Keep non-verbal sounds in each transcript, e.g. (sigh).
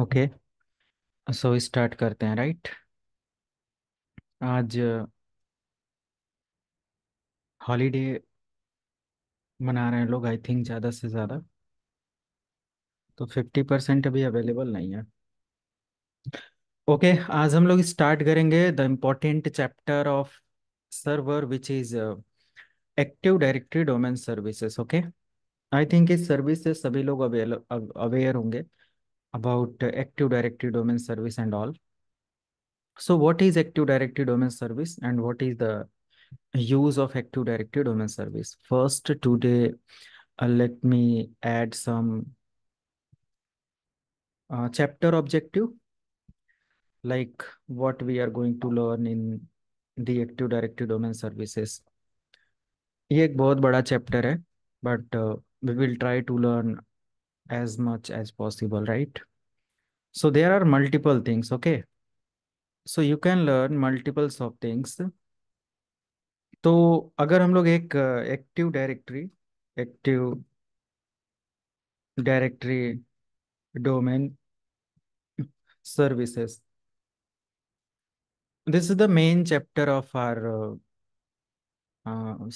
Okay so start करते हैं right आज हॉलीडे मना रहे हैं लोग आई थिंक ज़्यादा से ज़्यादा तो फिफ्टी परसेंट अभी अवेलेबल नहीं है ओके okay, आज हम लोग स्टार्ट करेंगे the important chapter of server which is active directory domain services okay I think इस सर्विस से सभी लोग अवेयर होंगे about Active Directory Domain Service and all. So what is Active Directory Domain Service and what is the use of Active Directory Domain Service? First, today, uh, let me add some uh, chapter objective, like what we are going to learn in the Active Directory Domain Services. ये एक बहुत बड़ा chapter but but we will try to as much as possible, right? So there are multiple things, okay? So you can learn multiples of things. तो अगर हम लोग एक active directory active directory domain services this is the main chapter of our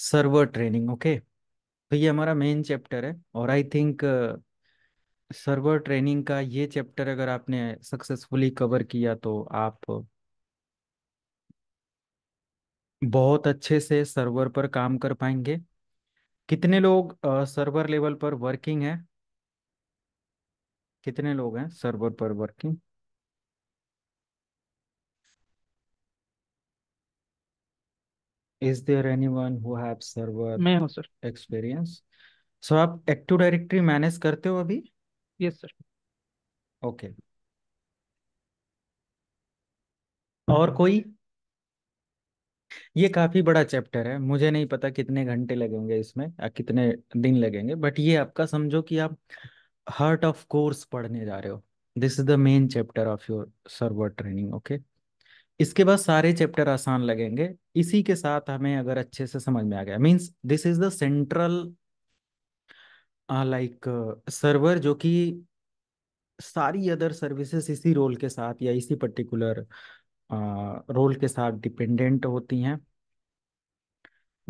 server training okay तो ये हमारा main chapter है और आई थिंक सर्वर ट्रेनिंग का ये चैप्टर अगर आपने सक्सेसफुली कवर किया तो आप बहुत अच्छे से सर्वर पर काम कर पाएंगे कितने लोग आ, सर्वर लेवल पर वर्किंग है कितने लोग हैं सर्वर पर working is there any one have server मैं सर आप एक्टिव डायरेक्टरी मैनेज करते हो अभी यस सर ओके और कोई ये काफी बड़ा चैप्टर है मुझे नहीं पता कितने घंटे लगेंगे इसमें या कितने दिन लगेंगे बट ये आपका समझो कि आप हार्ट ऑफ कोर्स पढ़ने जा रहे हो this is the main chapter of your server training okay इसके बाद सारे चैप्टर आसान लगेंगे इसी के साथ हमें अगर अच्छे से समझ में आ गया means this is the central like server जो कि सारी अदर सर्विसेज इसी रोल के साथ या इसी पर्टिकुलर रोल के साथ डिपेंडेंट होती हैं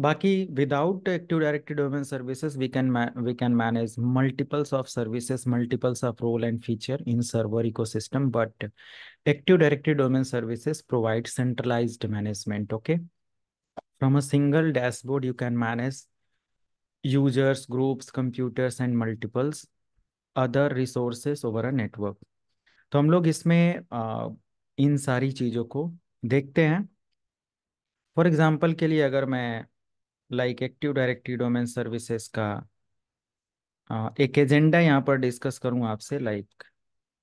बाकी without active directed domain services we can we can manage multiples of services multiples of role and feature in server ecosystem but active directed domain services provide centralised management okay from a single dashboard you can manage users, groups, computers and multiples other resources over a network. तो हम लोग इसमें आ, इन सारी चीज़ों को देखते हैं for example के लिए अगर मैं like active directory domain services का आ, एक एजेंडा यहाँ पर डिस्कस करूँ आपसे लाइक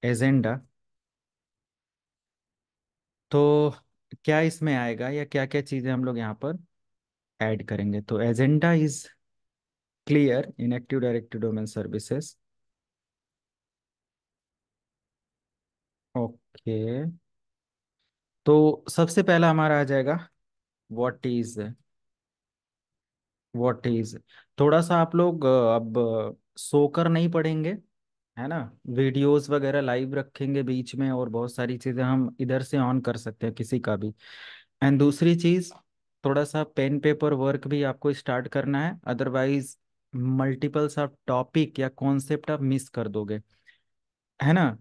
एजेंडा तो क्या इसमें आएगा या क्या क्या चीज़ें हम लोग यहाँ पर ऐड करेंगे तो agenda is clear in Active Directory Domain Services. Okay okay. तो सबसे पहला हमारा आ जाएगा व्हाट इज व्हाट इज थोड़ा सा आप लोग अब सोकर नहीं पढ़ेंगे है ना वीडियोस वगैरह लाइव रखेंगे बीच में और बहुत सारी चीज़ें हम इधर से ऑन कर सकते हैं किसी का भी एंड दूसरी चीज़ थोड़ा सा पेन पेपर वर्क भी आपको स्टार्ट करना है अदरवाइज मल्टीपल्स ऑफ टॉपिक या कॉन्सेप्ट आप मिस कर दोगे है ना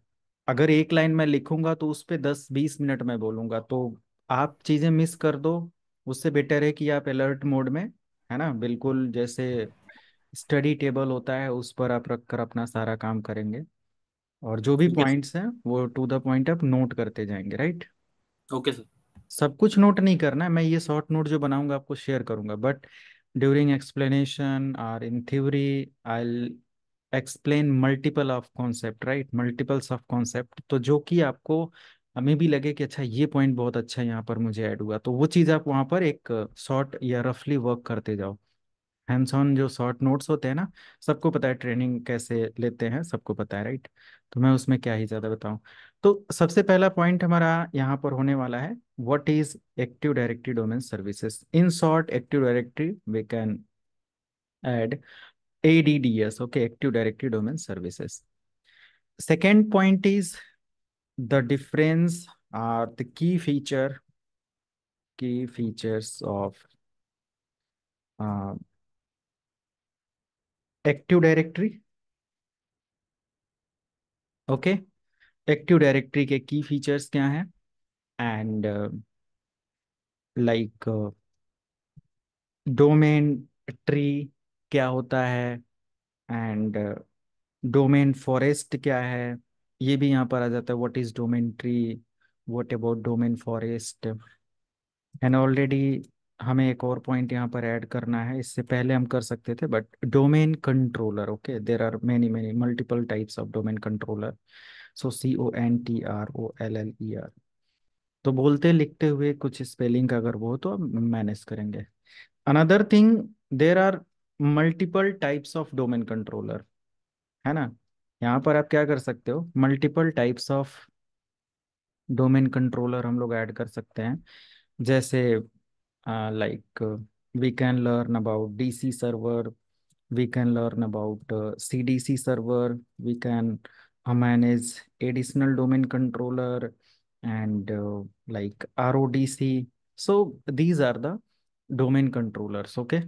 अगर एक लाइन में लिखूंगा तो उस पर दस बीस मिनट में बोलूंगा तो आप चीजें मिस कर दो उससे बेटर है कि आप अलर्ट मोड में है ना बिल्कुल जैसे स्टडी टेबल होता है उस पर आप रख कर अपना सारा काम करेंगे और जो भी पॉइंट्स हैं वो टू द पॉइंट आप नोट करते जाएंगे राइट ओके सर सब कुछ नोट नहीं करना है मैं ये शॉर्ट नोट जो बनाऊंगा आपको शेयर करूंगा but during explanation or in theory i'll explain multiple of concept right multiples of concept तो जो कि आपको हमें भी लगे कि अच्छा ये पॉइंट बहुत अच्छा यहाँ पर मुझे ऐड हुआ तो वो चीज़ आप वहाँ पर एक शॉर्ट या रफली वर्क करते जाओ हैंड्स ऑन जो शॉर्ट नोट्स होते हैं ना सबको पता है ट्रेनिंग कैसे लेते हैं सबको पता है राइट तो मैं उसमें क्या ही ज़्यादा बताऊं तो सबसे पहला पॉइंट हमारा यहाँ पर होने वाला है what is active directory domain services in short active directory we can add A D D S okay active directory domain Second second point is the difference are the key feature key features of active directory okay active directory के key features क्या हैं and like domain tree क्या होता है and domain forest क्या है ये भी यहाँ पर आ जाता है what is domain tree what about domain forest and already हमें एक और पॉइंट यहाँ पर ऐड करना है इससे पहले हम कर सकते थे but domain controller okay there are many many multiple types of domain controller so C O N T R O L L E R तो बोलते लिखते हुए कुछ स्पेलिंग अगर वो तो मैनेज करेंगे another thing there are multiple types of domain controller है ना यहाँ पर आप क्या कर सकते हो multiple types of domain controller हम लोग ऐड कर सकते हैं जैसे Uh, like uh, we can learn about DC server, we can learn about uh, CDC server, we can uh, manage additional domain controller and uh, like RODC. So these are the domain controllers, okay?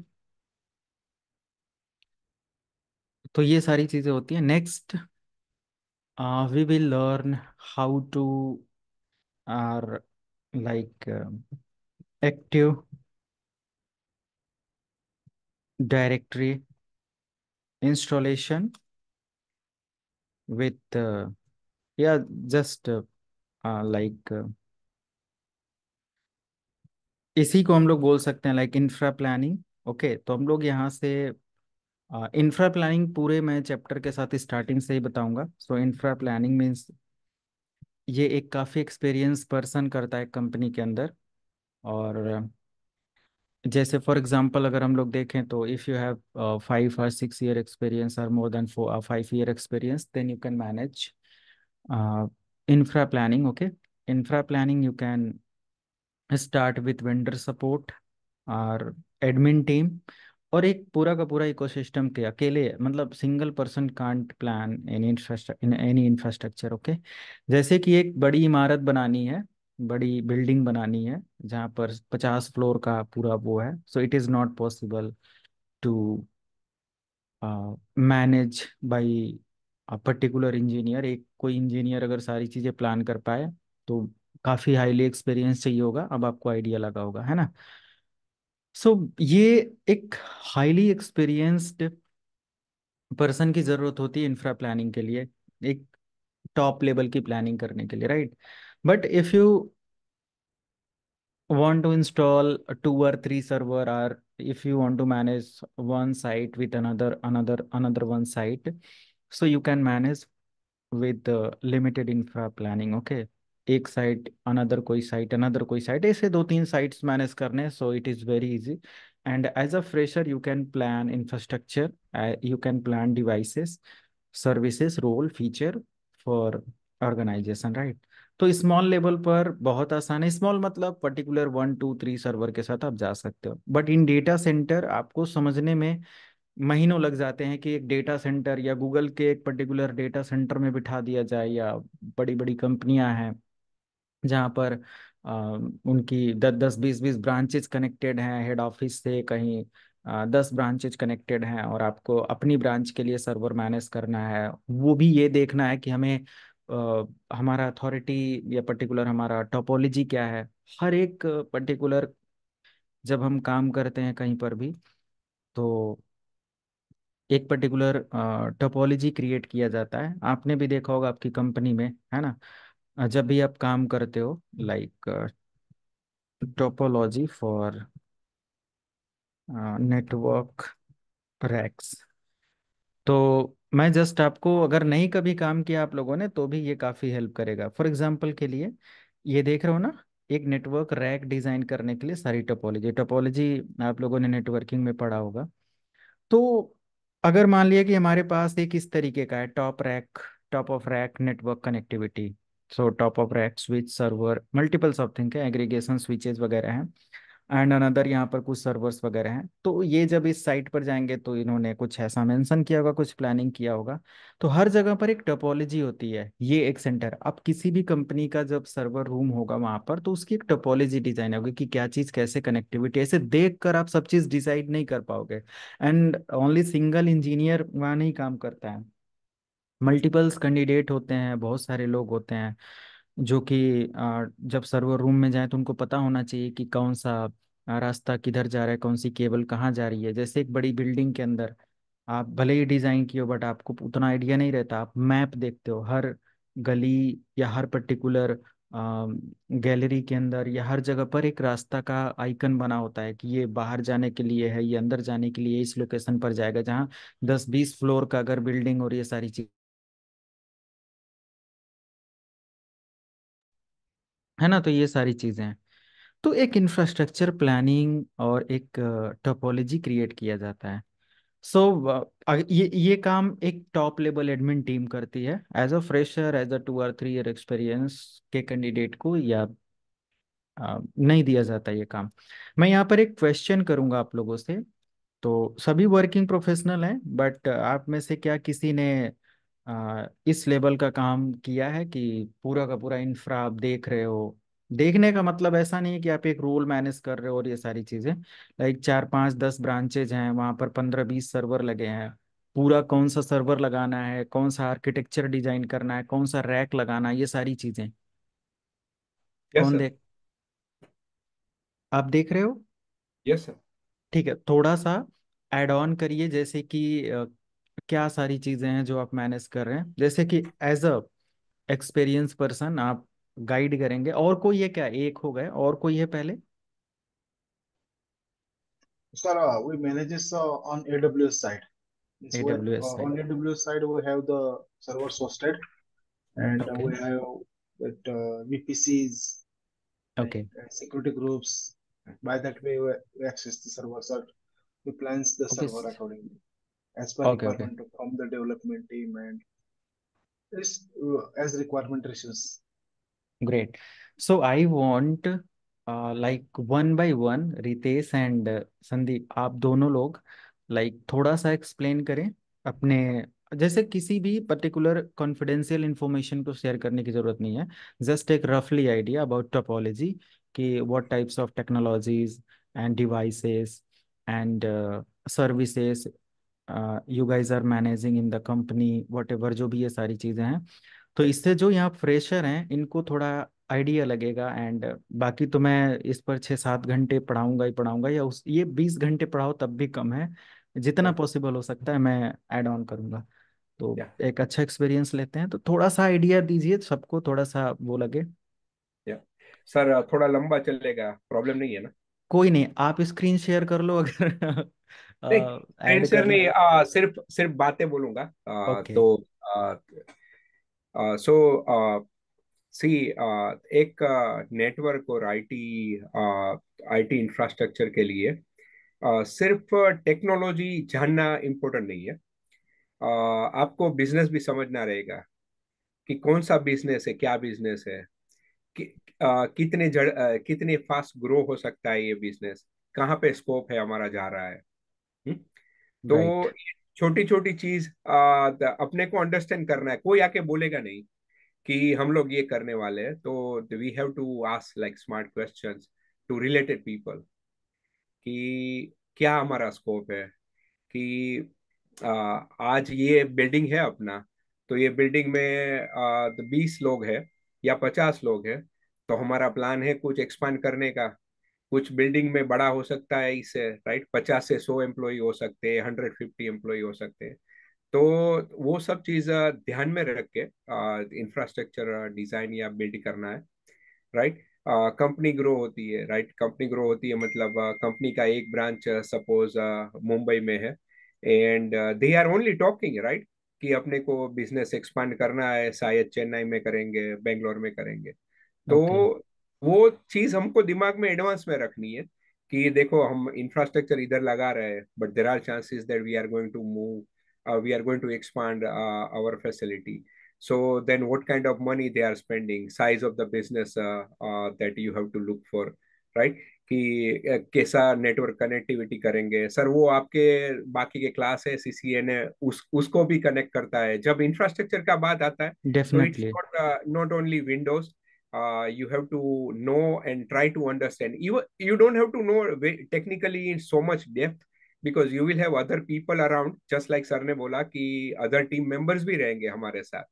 तो ये सारी चीज़ें होती हैं next we will learn how to are like active directory installation with या just like इसी को हम लोग बोल सकते हैं लाइक इंफ्रा प्लानिंग ओके तो हम लोग यहाँ से इंफ्रा uh, प्लानिंग पूरे मैं चैप्टर के साथ स्टार्टिंग से ही बताऊंगा सो इंफ्रा प्लानिंग मीन्स ये एक काफ़ी एक्सपीरियंस पर्सन करता है कंपनी के अंदर और जैसे फॉर एग्जांपल अगर हम लोग देखें तो इफ़ यू हैव फाइव और सिक्स ईयर एक्सपीरियंस और more than four five year experience then you can manage infra planning okay infra planning you can start with vendor support और एडमिन टीम और एक पूरा का पूरा इकोसिस्टम के अकेले मतलब single person can't plan any infrastructure any infrastructure okay जैसे कि एक बड़ी इमारत बनानी है बड़ी बिल्डिंग बनानी है जहाँ पर पचास फ्लोर का पूरा वो है so it is not possible to manage by particular engineer एक कोई इंजीनियर अगर सारी चीज़ें प्लान कर पाए तो काफ़ी हाईली एक्सपीरियंस चाहिए होगा अब आपको आइडिया लगा होगा है ना सो so, ये एक हाईली एक्सपीरियंस्ड पर्सन की ज़रूरत होती है इंफ्रा प्लानिंग के लिए एक टॉप लेवल की प्लानिंग करने के लिए right right? But if you want to install two or three server or if you want to manage one site with another another another one site so you can manage with the uh, limited infra planning okay एक site another कोई site another कोई site ऐसे दो तीन sites manage करने so it is very easy and as a fresher you can plan infrastructure you can plan devices services role feature for organization right तो small level पर बहुत आसान है स्मॉल मतलब particular one two three server के साथ आप जा सकते हो बट इन डेटा सेंटर आपको समझने में महीनों लग जाते हैं कि एक डेटा सेंटर या गूगल के एक पर्टिकुलर डेटा सेंटर में बिठा दिया जाए या बड़ी बड़ी कंपनियां हैं जहां पर आ, उनकी दस दस बीस बीस ब्रांचेज कनेक्टेड हैं हेड ऑफिस से कहीं आ, दस ब्रांचेज कनेक्टेड हैं और आपको अपनी ब्रांच के लिए सर्वर मैनेज करना है वो भी ये देखना है कि हमें हमारा अथॉरिटी या पर्टिकुलर हमारा टोपोलॉजी क्या है हर एक पर्टिकुलर जब हम काम करते हैं कहीं पर भी तो एक पर्टिकुलर टोपोलॉजी क्रिएट किया जाता है आपने भी देखा होगा आपकी कंपनी में है ना जब भी आप काम करते हो like topology for network racks तो मैं जस्ट आपको अगर नहीं कभी काम किया आप लोगों ने तो भी ये काफ़ी हेल्प करेगा फॉर एग्जाम्पल के लिए ये देख रहे हो ना एक नेटवर्क रैक डिज़ाइन करने के लिए सारी टोपोलॉजी टोपोलॉजी आप लोगों ने नेटवर्किंग में पढ़ा होगा तो अगर मान लिया कि हमारे पास एक इस तरीके का है top rack top of rack network connectivity so top of rack switch server multiple of thing है एग्रीगेशन स्विचेस वगैरह हैं एंड अनदर यहाँ पर कुछ सर्वर्स वगैरह हैं तो ये जब इस साइट पर जाएंगे तो इन्होंने कुछ ऐसा मेंशन किया होगा कुछ प्लानिंग किया होगा तो हर जगह पर एक टोपोलॉजी होती है ये एक सेंटर अब किसी भी कंपनी का जब सर्वर रूम होगा वहाँ पर तो उसकी एक टोपोलॉजी डिजाइन होगी कि क्या चीज़ कैसे कनेक्टिविटी ऐसे देख कर आप सब चीज़ डिसाइड नहीं कर पाओगे एंड ओनली सिंगल इंजीनियर वहाँ नहीं काम करता है मल्टीपल्स कैंडिडेट होते हैं बहुत सारे लोग होते हैं जो कि जब सर्वर रूम में जाए तो उनको पता होना चाहिए कि कौन सा रास्ता किधर जा रहा है कौन सी केबल कहाँ जा रही है जैसे एक बड़ी बिल्डिंग के अंदर आप भले ही डिज़ाइन किए हो बट आपको उतना आइडिया नहीं रहता आप मैप देखते हो हर गली या हर पर्टिकुलर गैलरी के अंदर या हर जगह पर एक रास्ता का आइकन बना होता है कि ये बाहर जाने के लिए है ये अंदर जाने के लिए इस लोकेशन पर जाएगा जहाँ दस बीस फ्लोर का अगर बिल्डिंग और ये सारी चीज़ है ना तो ये सारी चीज़ें हैं तो एक इंफ्रास्ट्रक्चर प्लानिंग और एक टोपोलॉजी क्रिएट किया जाता है सो so, ये ये काम एक टॉप लेवल एडमिन टीम करती है as a fresher as a two और थ्री ईयर एक्सपीरियंस के कैंडिडेट को या नहीं दिया जाता ये काम मैं यहाँ पर एक क्वेश्चन करूँगा आप लोगों से तो सभी वर्किंग प्रोफेशनल हैं बट आप में से क्या किसी ने इस लेवल का काम किया है कि पूरा का पूरा इंफ्रा आप देख रहे हो देखने का मतलब ऐसा नहीं है कि आप एक रोल मैनेज कर रहे हो और ये सारी चीज़ें लाइक चार पांच दस ब्रांचेज हैं वहां पर पंद्रह बीस सर्वर लगे हैं पूरा कौन सा सर्वर लगाना है कौन सा आर्किटेक्चर डिजाइन करना है कौन सा रैक लगाना है ये सारी चीज़ें यस कौन सर देख आप देख रहे हो यस सर ठीक है थोड़ा सा एड ऑन करिए जैसे कि क्या सारी चीजें हैं जो आप मैनेज कर रहे हैं जैसे कि एज अ एक्सपीरियंस पर्सन आप गाइड करेंगे और कोई है क्या एक हो गए और कोई है पहले sir we manages on AWS side AWS on AWS side we have the servers hosted and we have with VPCs okay security groups by that way we access the servers we plans the server accordingly as per okay, requirement okay. from the development team and this uh, as requirement issues Great. So I want uh, like one by one ritesh and uh, sandeep aap dono log like, thoda sa explain kare apne जैसे किसी भी particular confidential information को share करने की जरूरत नहीं है just एक रफली आइडिया अबाउट टोपोलॉजी कि what types of technologies and devices and services you guys are managing in the company whatever जो भी ये सारी चीज़ें हैं तो इससे जो यहाँ फ्रेशर हैं इनको थोड़ा आइडिया लगेगा एंड बाकी तो मैं इस पर छः सात घंटे पढ़ाऊंगा ही पढ़ाऊंगा या उस ये बीस घंटे पढ़ाओ तब भी कम है जितना पॉसिबल हो सकता है मैं एड ऑन करूंगा तो एक अच्छा एक्सपीरियंस लेते हैं तो थोड़ा सा आइडिया दीजिए सबको थोड़ा सा वो लगे सर थोड़ा लंबा चलेगा प्रॉब्लम नहीं है ना कोई नहीं आप स्क्रीन शेयर कर लो अगर (laughs) एंड सर नहीं सिर्फ सिर्फ बातें बोलूंगा तो सो सी एक नेटवर्क और आईटी आईटी इंफ्रास्ट्रक्चर के लिए सिर्फ टेक्नोलॉजी जानना इम्पोर्टेंट नहीं है आपको बिजनेस भी समझना रहेगा कि कौन सा बिजनेस है क्या बिजनेस है कि, कितने जड़ कितने फास्ट ग्रो हो सकता है ये बिजनेस कहाँ पे स्कोप है हमारा जा रहा है तो छोटी छोटी चीज अपने को अंडरस्टैंड करना है कोई आके बोलेगा नहीं कि हम लोग ये करने वाले हैं तो we have to ask like smart question to related people कि क्या हमारा स्कोप है कि आज ये बिल्डिंग है अपना तो ये बिल्डिंग में बीस लोग है या पचास लोग है तो हमारा प्लान है कुछ एक्सपांड करने का कुछ बिल्डिंग में बड़ा हो सकता है इससे राइट पचास से सौ एम्प्लॉय हो सकते हैं हंड्रेड फिफ्टी एम्प्लॉय हो सकते हैं तो वो सब चीज़ ध्यान में रख के इंफ्रास्ट्रक्चर डिज़ाइन या बिल्ड करना है राइट कंपनी ग्रो होती है राइट कंपनी ग्रो होती है मतलब कंपनी का एक ब्रांच सपोज मुंबई में है and they are only talking right कि अपने को बिजनेस एक्सपांड करना है शायद चेन्नई में करेंगे बेंगलोर में करेंगे तो okay. वो चीज हमको दिमाग में एडवांस में रखनी है कि देखो हम इंफ्रास्ट्रक्चर इधर लगा रहे हैं but there are chances that we are going to move we are going to expand our facility so then what kind of money they are spending size of the business that you have to look for right for right कि uh, कैसा network connectivity करेंगे sir वो आपके बाकी के class है सी CCN है उस उसको भी कनेक्ट करता है जब इंफ्रास्ट्रक्चर का बात आता है not only windows uh, you have to know and try to understand. You, you don't have to know technically in so much depth because you will have other people around, just like sir ne bola ki other team members bhi rahenge hamare saath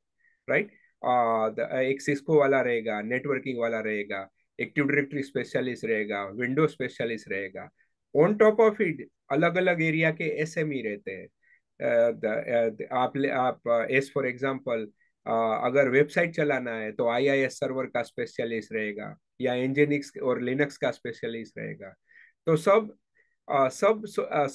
right? Uh, the, एक cisco wala rahega networking wala rahega active directory specialist rahega window specialist rahega on top of it alag alag area ke sme rehte hain uh, the, uh, the, aap aap uh, as for example अगर वेबसाइट चलाना है तो आई server का specialist रहेगा या इंजेनिक्स और Linux का स्पेशलिस्ट रहेगा तो सब आ, सब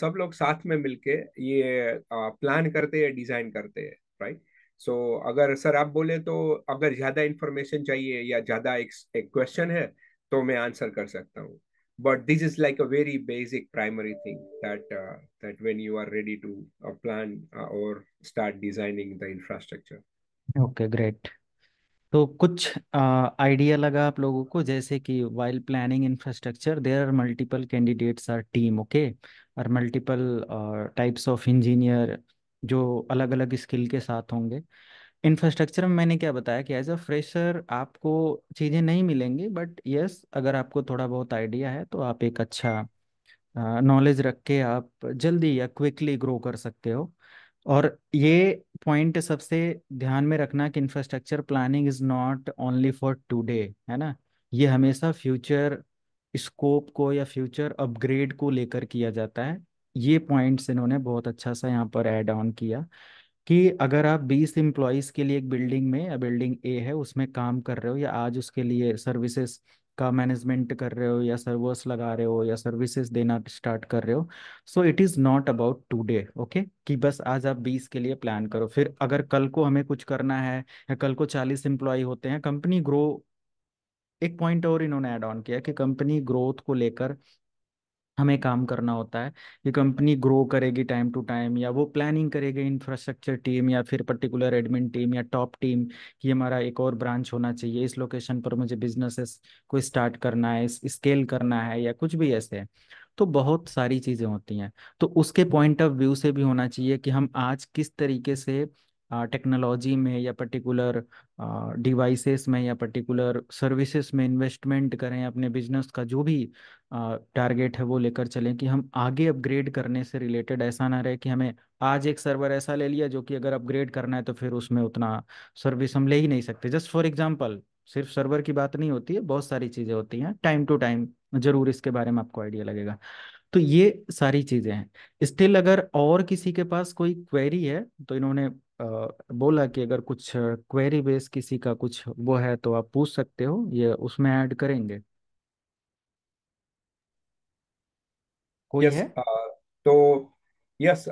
सब लोग साथ में मिलके ये प्लान करते हैं डिजाइन करते हैं राइट सो अगर सर आप बोले तो अगर ज़्यादा इंफॉर्मेशन चाहिए या ज़्यादा एक एक क्वेश्चन है तो मैं आंसर कर सकता हूँ but this is like a very basic primary thing that that when you are ready to plan और start designing the infrastructure okay great तो कुछ आइडिया लगा आप लोगों को जैसे कि while planning infrastructure there are multiple candidates are team okay और मल्टीपल टाइप्स ऑफ इंजीनियर जो अलग अलग स्किल के साथ होंगे इंफ्रास्ट्रक्चर में मैंने क्या बताया कि एज अ फ्रेशर आपको चीज़ें नहीं मिलेंगी बट यस अगर आपको थोड़ा बहुत आइडिया है तो आप एक अच्छा नॉलेज रख के आप जल्दी या क्विकली ग्रो कर सकते हो और ये पॉइंट सबसे ध्यान में रखना कि infrastructure planning is not only for today है ना ये हमेशा फ्यूचर स्कोप को या फ्यूचर अपग्रेड को लेकर किया जाता है ये पॉइंट्स इन्होंने बहुत अच्छा सा यहाँ पर एड ऑन किया कि अगर आप 20 इम्प्लॉयज़ के लिए एक बिल्डिंग में या बिल्डिंग ए है उसमें काम कर रहे हो या आज उसके लिए सर्विसेज का मैनेजमेंट कर रहे हो या सर्वर्स लगा रहे हो या सर्विसेज देना स्टार्ट कर रहे हो so it is not about today okay कि बस आज आप बीस के लिए प्लान करो फिर अगर कल को हमें कुछ करना है या कल को चालीस एम्प्लॉय होते हैं कंपनी ग्रो एक पॉइंट और इन्होंने ऐड ऑन किया कि कंपनी ग्रोथ को लेकर हमें काम करना होता है कि कंपनी ग्रो करेगी टाइम टू टाइम या वो प्लानिंग करेगी इंफ्रास्ट्रक्चर टीम या फिर पर्टिकुलर एडमिन टीम या टॉप टीम कि हमारा एक और ब्रांच होना चाहिए इस लोकेशन पर मुझे बिजनेसेस को स्टार्ट करना है स्केल करना है या कुछ भी ऐसे है तो बहुत सारी चीज़ें होती हैं तो उसके पॉइंट ऑफ व्यू से भी होना चाहिए कि हम आज किस तरीके से टेक्नोलॉजी में या पर्टिकुलर डिवाइसेस में या पर्टिकुलर सर्विसेज में इन्वेस्टमेंट करें अपने बिजनेस का जो भी टारगेट है वो लेकर चलें कि हम आगे अपग्रेड करने से रिलेटेड ऐसा ना रहे कि हमें आज एक सर्वर ऐसा ले लिया जो कि अगर अपग्रेड करना है तो फिर उसमें उतना सर्विस हम ले ही नहीं सकते जस्ट फॉर एग्जाम्पल सिर्फ सर्वर की बात नहीं होती है बहुत सारी चीज़ें होती हैं टाइम टू टाइम जरूर इसके बारे में आपको आइडिया लगेगा तो ये सारी चीज़ें हैं स्टिल अगर और किसी के पास कोई क्वेरी है तो इन्होंने बोला कि अगर कुछ क्वेरी बेस किसी का कुछ वो है तो आप पूछ सकते हो ये उसमें ऐड करेंगे कोई yes, है तो यस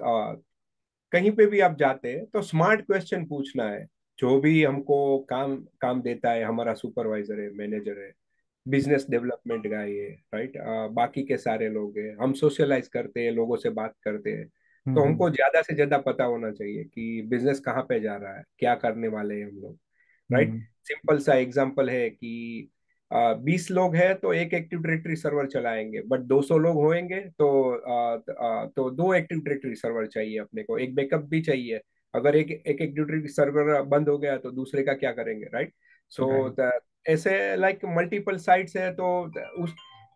कहीं पे भी आप जाते हैं तो स्मार्ट क्वेश्चन पूछना है जो भी हमको काम काम देता है हमारा सुपरवाइजर है मैनेजर है बिजनेस डेवलपमेंट का ये राइट बाकी के सारे लोग हैं हम सोशलाइज करते हैं लोगों से बात करते हैं तो हम्म, हमको हम्म। ज्यादा से ज्यादा पता होना चाहिए कि बिजनेस कहाँ पे जा रहा है क्या करने वाले हैं हम लोग हम्म, राइट सिंपल सा एग्जाम्पल है कि बीस लोग हैं तो एक एक्टिव डायरेक्टरी सर्वर चलाएंगे बट 200 लोग होंगे तो तो दो एक्टिव डायरेक्टरी सर्वर चाहिए अपने को एक बैकअप भी चाहिए अगर एक एक एक्टिव डायरेक्टरी सर्वर बंद हो गया तो दूसरे का क्या करेंगे राइट सो ऐसे लाइक मल्टीपल साइट्स है तो उस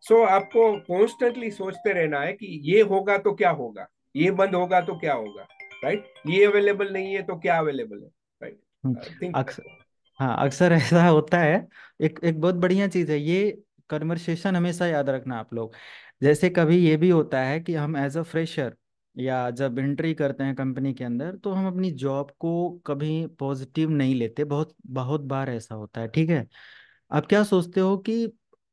सो so, आपको कॉन्स्टेंटली सोचते रहना है कि ये होगा तो क्या होगा ये बंद होगा तो क्या होगा राइट ये अवेलेबल नहीं है तो क्या अवेलेबल है राइट हम्म। uh, अक्सर हाँ अक्सर ऐसा होता है एक एक बहुत बढ़िया चीज है ये कन्वर्सेशन हमेशा याद रखना आप लोग जैसे कभी ये भी होता है कि हम एज अ फ्रेशर या जब एंट्री करते हैं कंपनी के अंदर तो हम अपनी जॉब को कभी पॉजिटिव नहीं लेते बहुत बहुत बार ऐसा होता है ठीक है आप क्या सोचते हो कि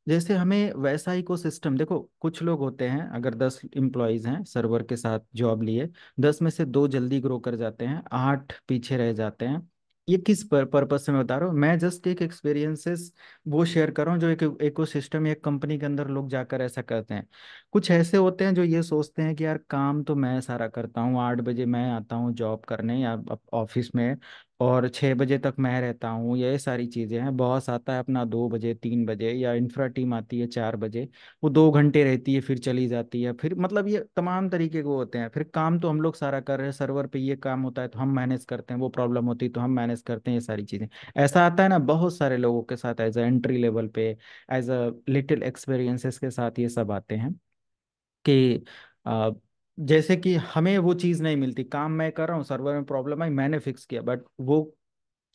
जैसे हमें वैसा सिस्टम देखो कुछ लोग होते हैं अगर दस इम्प्लॉयज़ हैं सर्वर के साथ जॉब लिए दस में से दो जल्दी ग्रो कर जाते हैं आठ पीछे रह जाते हैं ये किस पर पर्पज से मैं बता रहा हूँ मैं जस्ट एक एक्सपीरियंसेस वो शेयर कर रहा हूँ जो एक सिस्टम एक कंपनी के अंदर लोग जाकर ऐसा करते हैं कुछ ऐसे होते हैं जो ये सोचते हैं कि यार काम तो मैं सारा करता हूँ आठ बजे मैं आता हूँ जॉब करने या ऑफिस में और छः बजे तक मैं रहता हूँ ये सारी चीज़ें हैं बॉस आता है अपना दो बजे तीन बजे या इंफ्रा टीम आती है चार बजे वो दो घंटे रहती है फिर चली जाती है फिर मतलब ये तमाम तरीके के होते हैं फिर काम तो हम लोग सारा कर रहे हैं सर्वर पे ये काम होता है तो हम मैनेज करते हैं वो प्रॉब्लम होती है तो हम मैनेज करते हैं ये सारी चीज़ें ऐसा आता है ना बहुत सारे लोगों के साथ एज अ एंट्री लेवल पे एज अ लिटिल एक्सपीरियंसेस के साथ ये सब आते हैं कि जैसे कि हमें वो चीज़ नहीं मिलती काम मैं कर रहा हूँ सर्वर में प्रॉब्लम आई मैंने फिक्स किया बट वो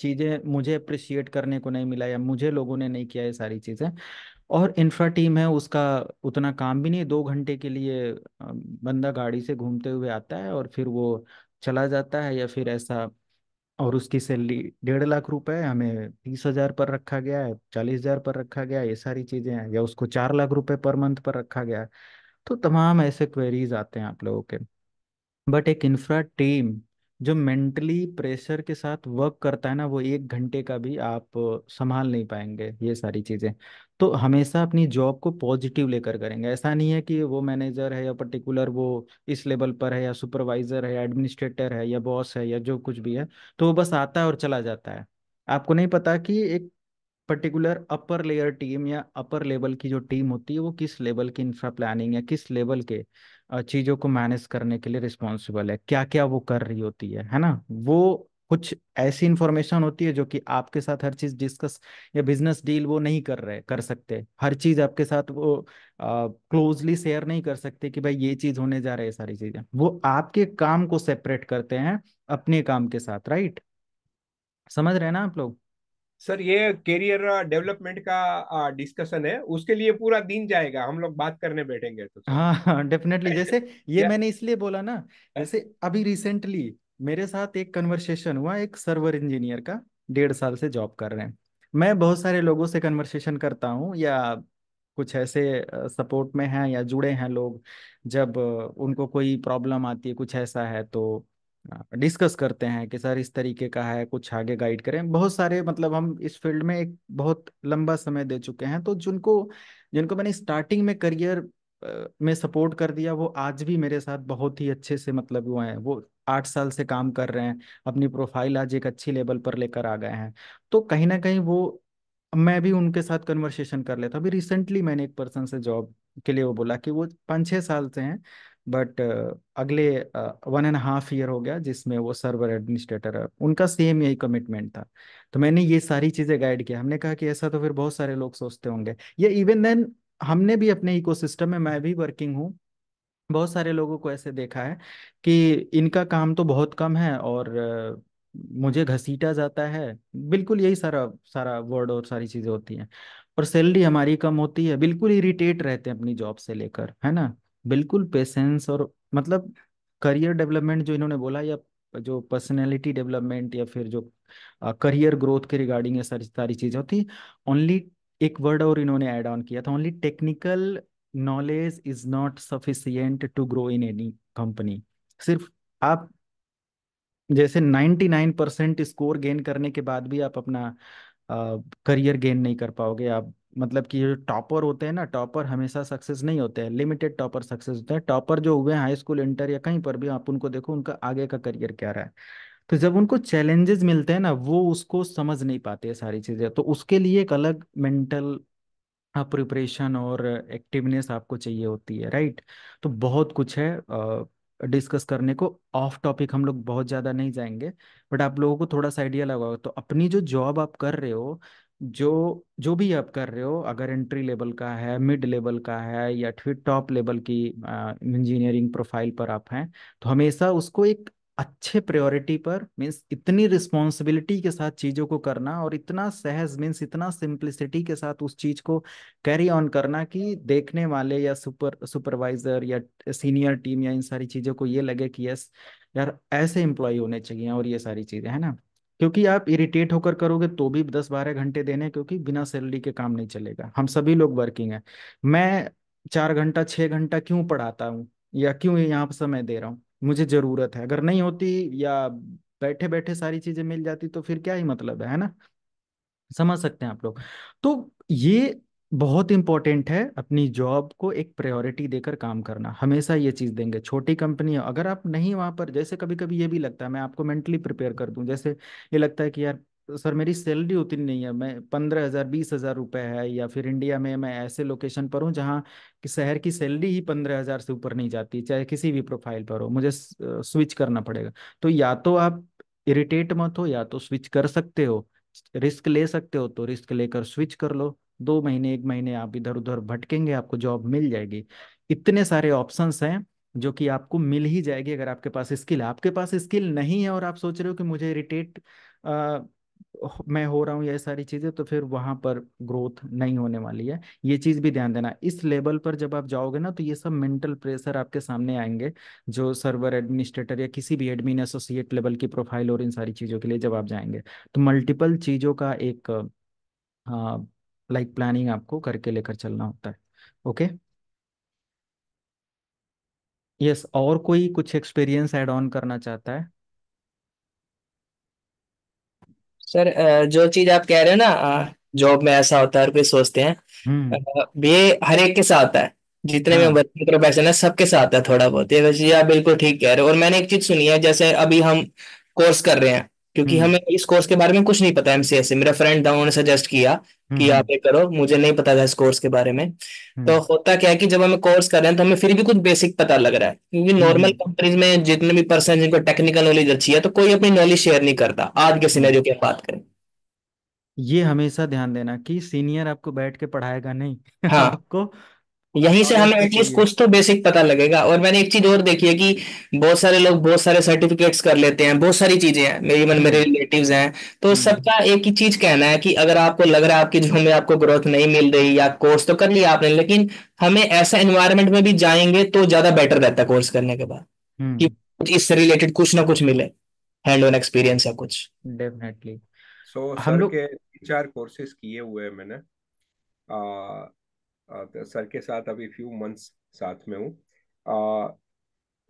चीज़ें मुझे अप्रिशिएट करने को नहीं मिला या मुझे लोगों ने नहीं किया ये सारी चीज़ें और इंफ्रा टीम है उसका उतना काम भी नहीं दो घंटे के लिए बंदा गाड़ी से घूमते हुए आता है और फिर वो चला जाता है या फिर ऐसा और उसकी सैलरी डेढ़ लाख रुपए हमें तीस हजार पर रखा गया है चालीस हजार पर रखा गया ये सारी चीज़ें हैं या उसको चार लाख रुपए पर मंथ पर रखा गया है तो तमाम ऐसे क्वेरीज आते हैं आप लोगों के बट एक इंफ्रा टीम जो मेंटली प्रेशर के साथ वर्क करता है ना वो एक घंटे का भी आप संभाल नहीं पाएंगे ये सारी चीज़ें तो हमेशा अपनी जॉब को पॉजिटिव लेकर करेंगे ऐसा नहीं है कि वो मैनेजर है या पर्टिकुलर वो इस लेवल पर है या सुपरवाइजर है एडमिनिस्ट्रेटर है या बॉस है या जो कुछ भी है तो वो बस आता है और चला जाता है आपको नहीं पता कि एक पर्टिकुलर अपर लेयर टीम या अपर लेवल की जो टीम होती है वो किस लेवल की इंफ्रा प्लानिंग या किस लेवल के चीज़ों को मैनेज करने के लिए रिस्पॉन्सिबल है क्या क्या वो कर रही होती है है ना वो कुछ ऐसी इंफॉर्मेशन होती है जो कि आपके साथ हर चीज़ डिस्कस या बिजनेस डील वो नहीं कर रहे कर सकते हर चीज़ आपके साथ वो क्लोजली शेयर नहीं कर सकते कि भाई ये चीज़ होने जा रही है सारी चीज़ें वो आपके काम को सेपरेट करते हैं अपने काम के साथ राइट समझ रहे हैं ना आप लोग सर ये करियर डेवलपमेंट का डिस्कशन है उसके लिए पूरा दिन जाएगा हम लोग बात करने बैठेंगे तो हाँ डेफिनेटली हाँ, जैसे (laughs) ये मैंने इसलिए बोला ना जैसे (laughs) अभी रिसेंटली मेरे साथ एक कन्वर्सेशन हुआ एक सर्वर इंजीनियर का डेढ़ साल से जॉब कर रहे हैं मैं बहुत सारे लोगों से कन्वर्सेशन करता हूँ या कुछ ऐसे सपोर्ट में हैं या जुड़े हैं लोग जब उनको कोई प्रॉब्लम आती है कुछ ऐसा है तो हाँ, डिस्कस करते हैं कि सर इस तरीके का है कुछ आगे गाइड करें बहुत सारे मतलब हम इस फील्ड में एक बहुत लंबा समय दे चुके हैं तो जिनको जिनको मैंने स्टार्टिंग में करियर में सपोर्ट कर दिया वो आज भी मेरे साथ बहुत ही अच्छे से मतलब हुए हैं वो आठ साल से काम कर रहे हैं अपनी प्रोफाइल आज एक अच्छी लेवल पर लेकर आ गए हैं तो कहीं ना कहीं वो मैं भी उनके साथ कन्वर्सेशन कर लेता अभी रिसेंटली मैंने एक पर्सन से जॉब के लिए वो बोला कि वो पाँच छः साल से हैं बट अगले वन एंड हाफ ईयर हो गया जिसमें वो सर्वर एडमिनिस्ट्रेटर है उनका सेम यही कमिटमेंट था तो मैंने ये सारी चीज़ें गाइड किया हमने कहा कि ऐसा तो फिर बहुत सारे लोग सोचते होंगे ये इवन देन हमने भी अपने इकोसिस्टम में मैं भी वर्किंग हूँ बहुत सारे लोगों को ऐसे देखा है कि इनका काम तो बहुत कम है और मुझे घसीटा जाता है बिल्कुल यही सारा सारा वर्ड और सारी चीज़ें होती हैं और सैलरी हमारी कम होती है बिल्कुल इरिटेट रहते हैं अपनी जॉब से लेकर है ना बिल्कुल पेशेंस और मतलब करियर डेवलपमेंट जो इन्होंने बोला या जो पर्सनैलिटी डेवलपमेंट या फिर जो करियर ग्रोथ के रिगार्डिंग ये सारी सारी चीज़ें होती ओनली एक वर्ड और इन्होंने ऐड ऑन किया था only technical knowledge is not sufficient to grow in any company सिर्फ आप जैसे नाइन परसेंट स्कोर गेन करने के बाद भी आप अपना करियर गेन नहीं कर पाओगे आप मतलब कि जो टॉपर होते हैं ना टॉपर हमेशा सक्सेस नहीं होते हैं लिमिटेड टॉपर सक्सेस होते हैं टॉपर जो हुए हैं हाई स्कूल इंटर या कहीं पर भी आप उनको देखो उनका आगे का करियर क्या रहा है तो जब उनको चैलेंजेस मिलते हैं ना वो उसको समझ नहीं पाते हैं सारी चीज़ें तो उसके लिए एक अलग मेंटल प्रिपरेशन और एक्टिवनेस आपको चाहिए होती है राइट तो बहुत कुछ है डिस्कस करने को ऑफ टॉपिक हम लोग बहुत ज़्यादा नहीं जाएंगे बट आप लोगों को थोड़ा सा आइडिया लगा तो अपनी जो जॉब आप कर रहे हो जो जो भी आप कर रहे हो अगर एंट्री लेवल का है मिड लेवल का है या फिर टॉप लेवल की इंजीनियरिंग प्रोफाइल पर आप हैं तो हमेशा उसको एक अच्छे प्रायोरिटी पर मीन्स इतनी रिस्पॉन्सिबिलिटी के साथ चीज़ों को करना और इतना सहज मीन्स इतना सिंप्लिसिटी के साथ उस चीज़ को कैरी ऑन करना कि देखने वाले या सुपर सुपरवाइजर या सीनियर टीम या इन सारी चीज़ों को ये लगे कि यस यार ऐसे एम्प्लॉय होने चाहिए और ये सारी चीज़ें है ना क्योंकि आप इरिटेट होकर करोगे तो भी दस बारह घंटे देने क्योंकि बिना सैलरी के काम नहीं चलेगा हम सभी लोग वर्किंग है मैं चार घंटा छः घंटा क्यों पढ़ाता हूँ या क्यों यहाँ पर समय दे रहा हूँ मुझे ज़रूरत है अगर नहीं होती या बैठे बैठे सारी चीज़ें मिल जाती तो फिर क्या ही मतलब है ना समझ सकते हैं आप लोग तो ये बहुत इंपॉर्टेंट है अपनी जॉब को एक प्रायोरिटी देकर काम करना हमेशा ये चीज़ देंगे छोटी कंपनी हो अगर आप नहीं वहाँ पर जैसे कभी कभी ये भी लगता है मैं आपको मेंटली प्रिपेयर कर दूं जैसे ये लगता है कि यार सर मेरी सैलरी उतनी नहीं है मैं पंद्रह हज़ार बीस हज़ार रुपये है या फिर इंडिया में मैं ऐसे लोकेशन पर हूँ जहाँ कि शहर की सैलरी ही पंद्रह हज़ार से ऊपर नहीं जाती चाहे किसी भी प्रोफाइल पर हो मुझे स्विच करना पड़ेगा तो या तो आप इरिटेट मत हो या तो स्विच कर सकते हो रिस्क ले सकते हो तो रिस्क लेकर स्विच कर लो दो महीने एक महीने आप इधर उधर भटकेंगे आपको जॉब मिल जाएगी इतने सारे ऑप्शंस हैं जो कि आपको मिल ही जाएगी अगर आपके पास स्किल है आपके पास स्किल नहीं है और आप सोच रहे हो कि मुझे इरिटेट मैं हो रहा हूँ ये सारी चीज़ें तो फिर वहाँ पर ग्रोथ नहीं होने वाली है ये चीज़ भी ध्यान देना इस लेवल पर जब आप जाओगे ना तो ये सब मेंटल प्रेशर आपके सामने आएंगे जो सर्वर एडमिनिस्ट्रेटर या किसी भी एडमिन एसोसिएट लेवल की प्रोफाइल और इन सारी चीज़ों के लिए जब आप जाएंगे तो मल्टीपल चीज़ों का एक आ, लाइक like प्लानिंग आपको करके लेकर चलना होता है ओके okay? यस yes, और कोई कुछ एक्सपीरियंस एड ऑन करना चाहता है सर जो चीज आप कह रहे हो ना जॉब में ऐसा होता है और कोई सोचते हैं हम्म। ये हर एक के साथ है जितने भी हाँ वर्किंग प्रोफेशन है सबके साथ है थोड़ा बहुत ये वैसे आप बिल्कुल ठीक कह रहे हो और मैंने एक चीज सुनी है जैसे अभी हम कोर्स कर रहे हैं क्योंकि हम्म। हमें इस कोर्स के बारे में कुछ नहीं पता एमसीएस से मेरा फ्रेंड था उन्होंने सजेस्ट किया कि हम्म। आप ये करो मुझे नहीं पता था इस कोर्स के बारे में हम्म। तो होता क्या है कि जब हमें कोर्स कर रहे हैं तो हमें फिर भी कुछ बेसिक पता लग रहा है क्योंकि नॉर्मल कंपनीज में जितने भी पर्सन जिनको टेक्निकल नॉलेज अच्छी है तो कोई अपनी नॉलेज शेयर नहीं करता आज के सिनेरियो की बात करें ये हमेशा ध्यान देना कि सीनियर आपको बैठ के पढ़ाएगा नहीं (laughs) हाँ आपको यहीं से हमें तो एटलीस्ट कुछ तो बेसिक पता लगेगा और मैंने एक चीज और देखी है कि बहुत सारे लोग बहुत सारे सर्टिफिकेट्स कर लेते हैं बहुत सारी चीजें हैं मेरी मन मेरे रिलेटिव्स हम्म। हैं तो हम्म। सबका एक ही चीज कहना है कि अगर आपको लग रहा है आपकी जॉब में आपको ग्रोथ नहीं मिल रही या कोर्स तो कर लिया आपने लेकिन हमें ऐसा एनवायरमेंट में भी जाएंगे तो ज्यादा बेटर रहता है कोर्स करने के बाद कि हम्म। इससे रिलेटेड कुछ ना कुछ मिले हैंड ऑन एक्सपीरियंस या कुछ डेफिनेटली सो हम लोग के चार कोर्सेज किए हुए हैं मैंने सर के साथ अभी फ्यू मंथ्स साथ में हूँ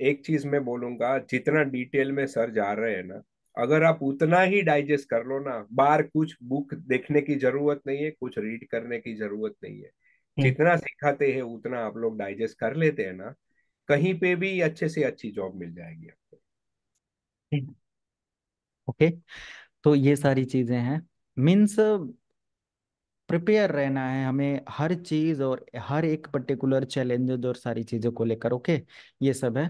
एक चीज मैं बोलूंगा जितना डिटेल में सर जा रहे हैं ना अगर आप उतना ही डाइजेस्ट कर लो ना बार कुछ बुक देखने की जरूरत नहीं है कुछ रीड करने की जरूरत नहीं है हम्म। जितना सिखाते हैं उतना आप लोग डाइजेस्ट कर लेते हैं ना कहीं पे भी अच्छे से अच्छी जॉब मिल जाएगी आपको हम्म। ओके तो ये सारी चीजें हैं मीन्स प्रिपेयर रहना है हमें हर चीज और हर एक पर्टिकुलर चैलेंजेस और सारी चीजों को लेकर ओके ये सब है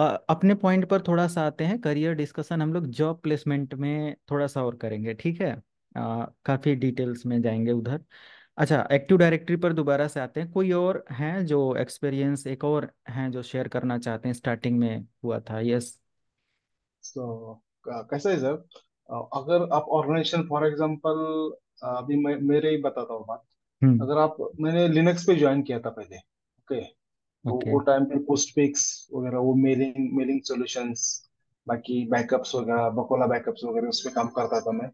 अपने पॉइंट पर थोड़ा सा आते हैं करियर डिस्कशन हम लोग जॉब प्लेसमेंट में थोड़ा सा और करेंगे ठीक है आ, काफी डिटेल्स में जाएंगे उधर अच्छा एक्टिव डायरेक्टरी पर दोबारा से आते हैं कोई और हैं जो एक्सपीरियंस एक और हैं जो शेयर करना चाहते हैं स्टार्टिंग में हुआ था यस yes. तो, so, कैसा है सर अगर आप ऑर्गेनाइजेशन फॉर एग्जांपल अभी मैं मेरे ही बताता हूँ बात हम्म। अगर आप मैंने लिनक्स पे ज्वाइन किया था पहले ओके वो वो टाइम पे पिक्स वगैरह वो मेलिंग मेलिंग सॉल्यूशंस बाकी बैकअप्स वगैरह बकोला बैकअप्स वगैरह उस पर काम करता था मैं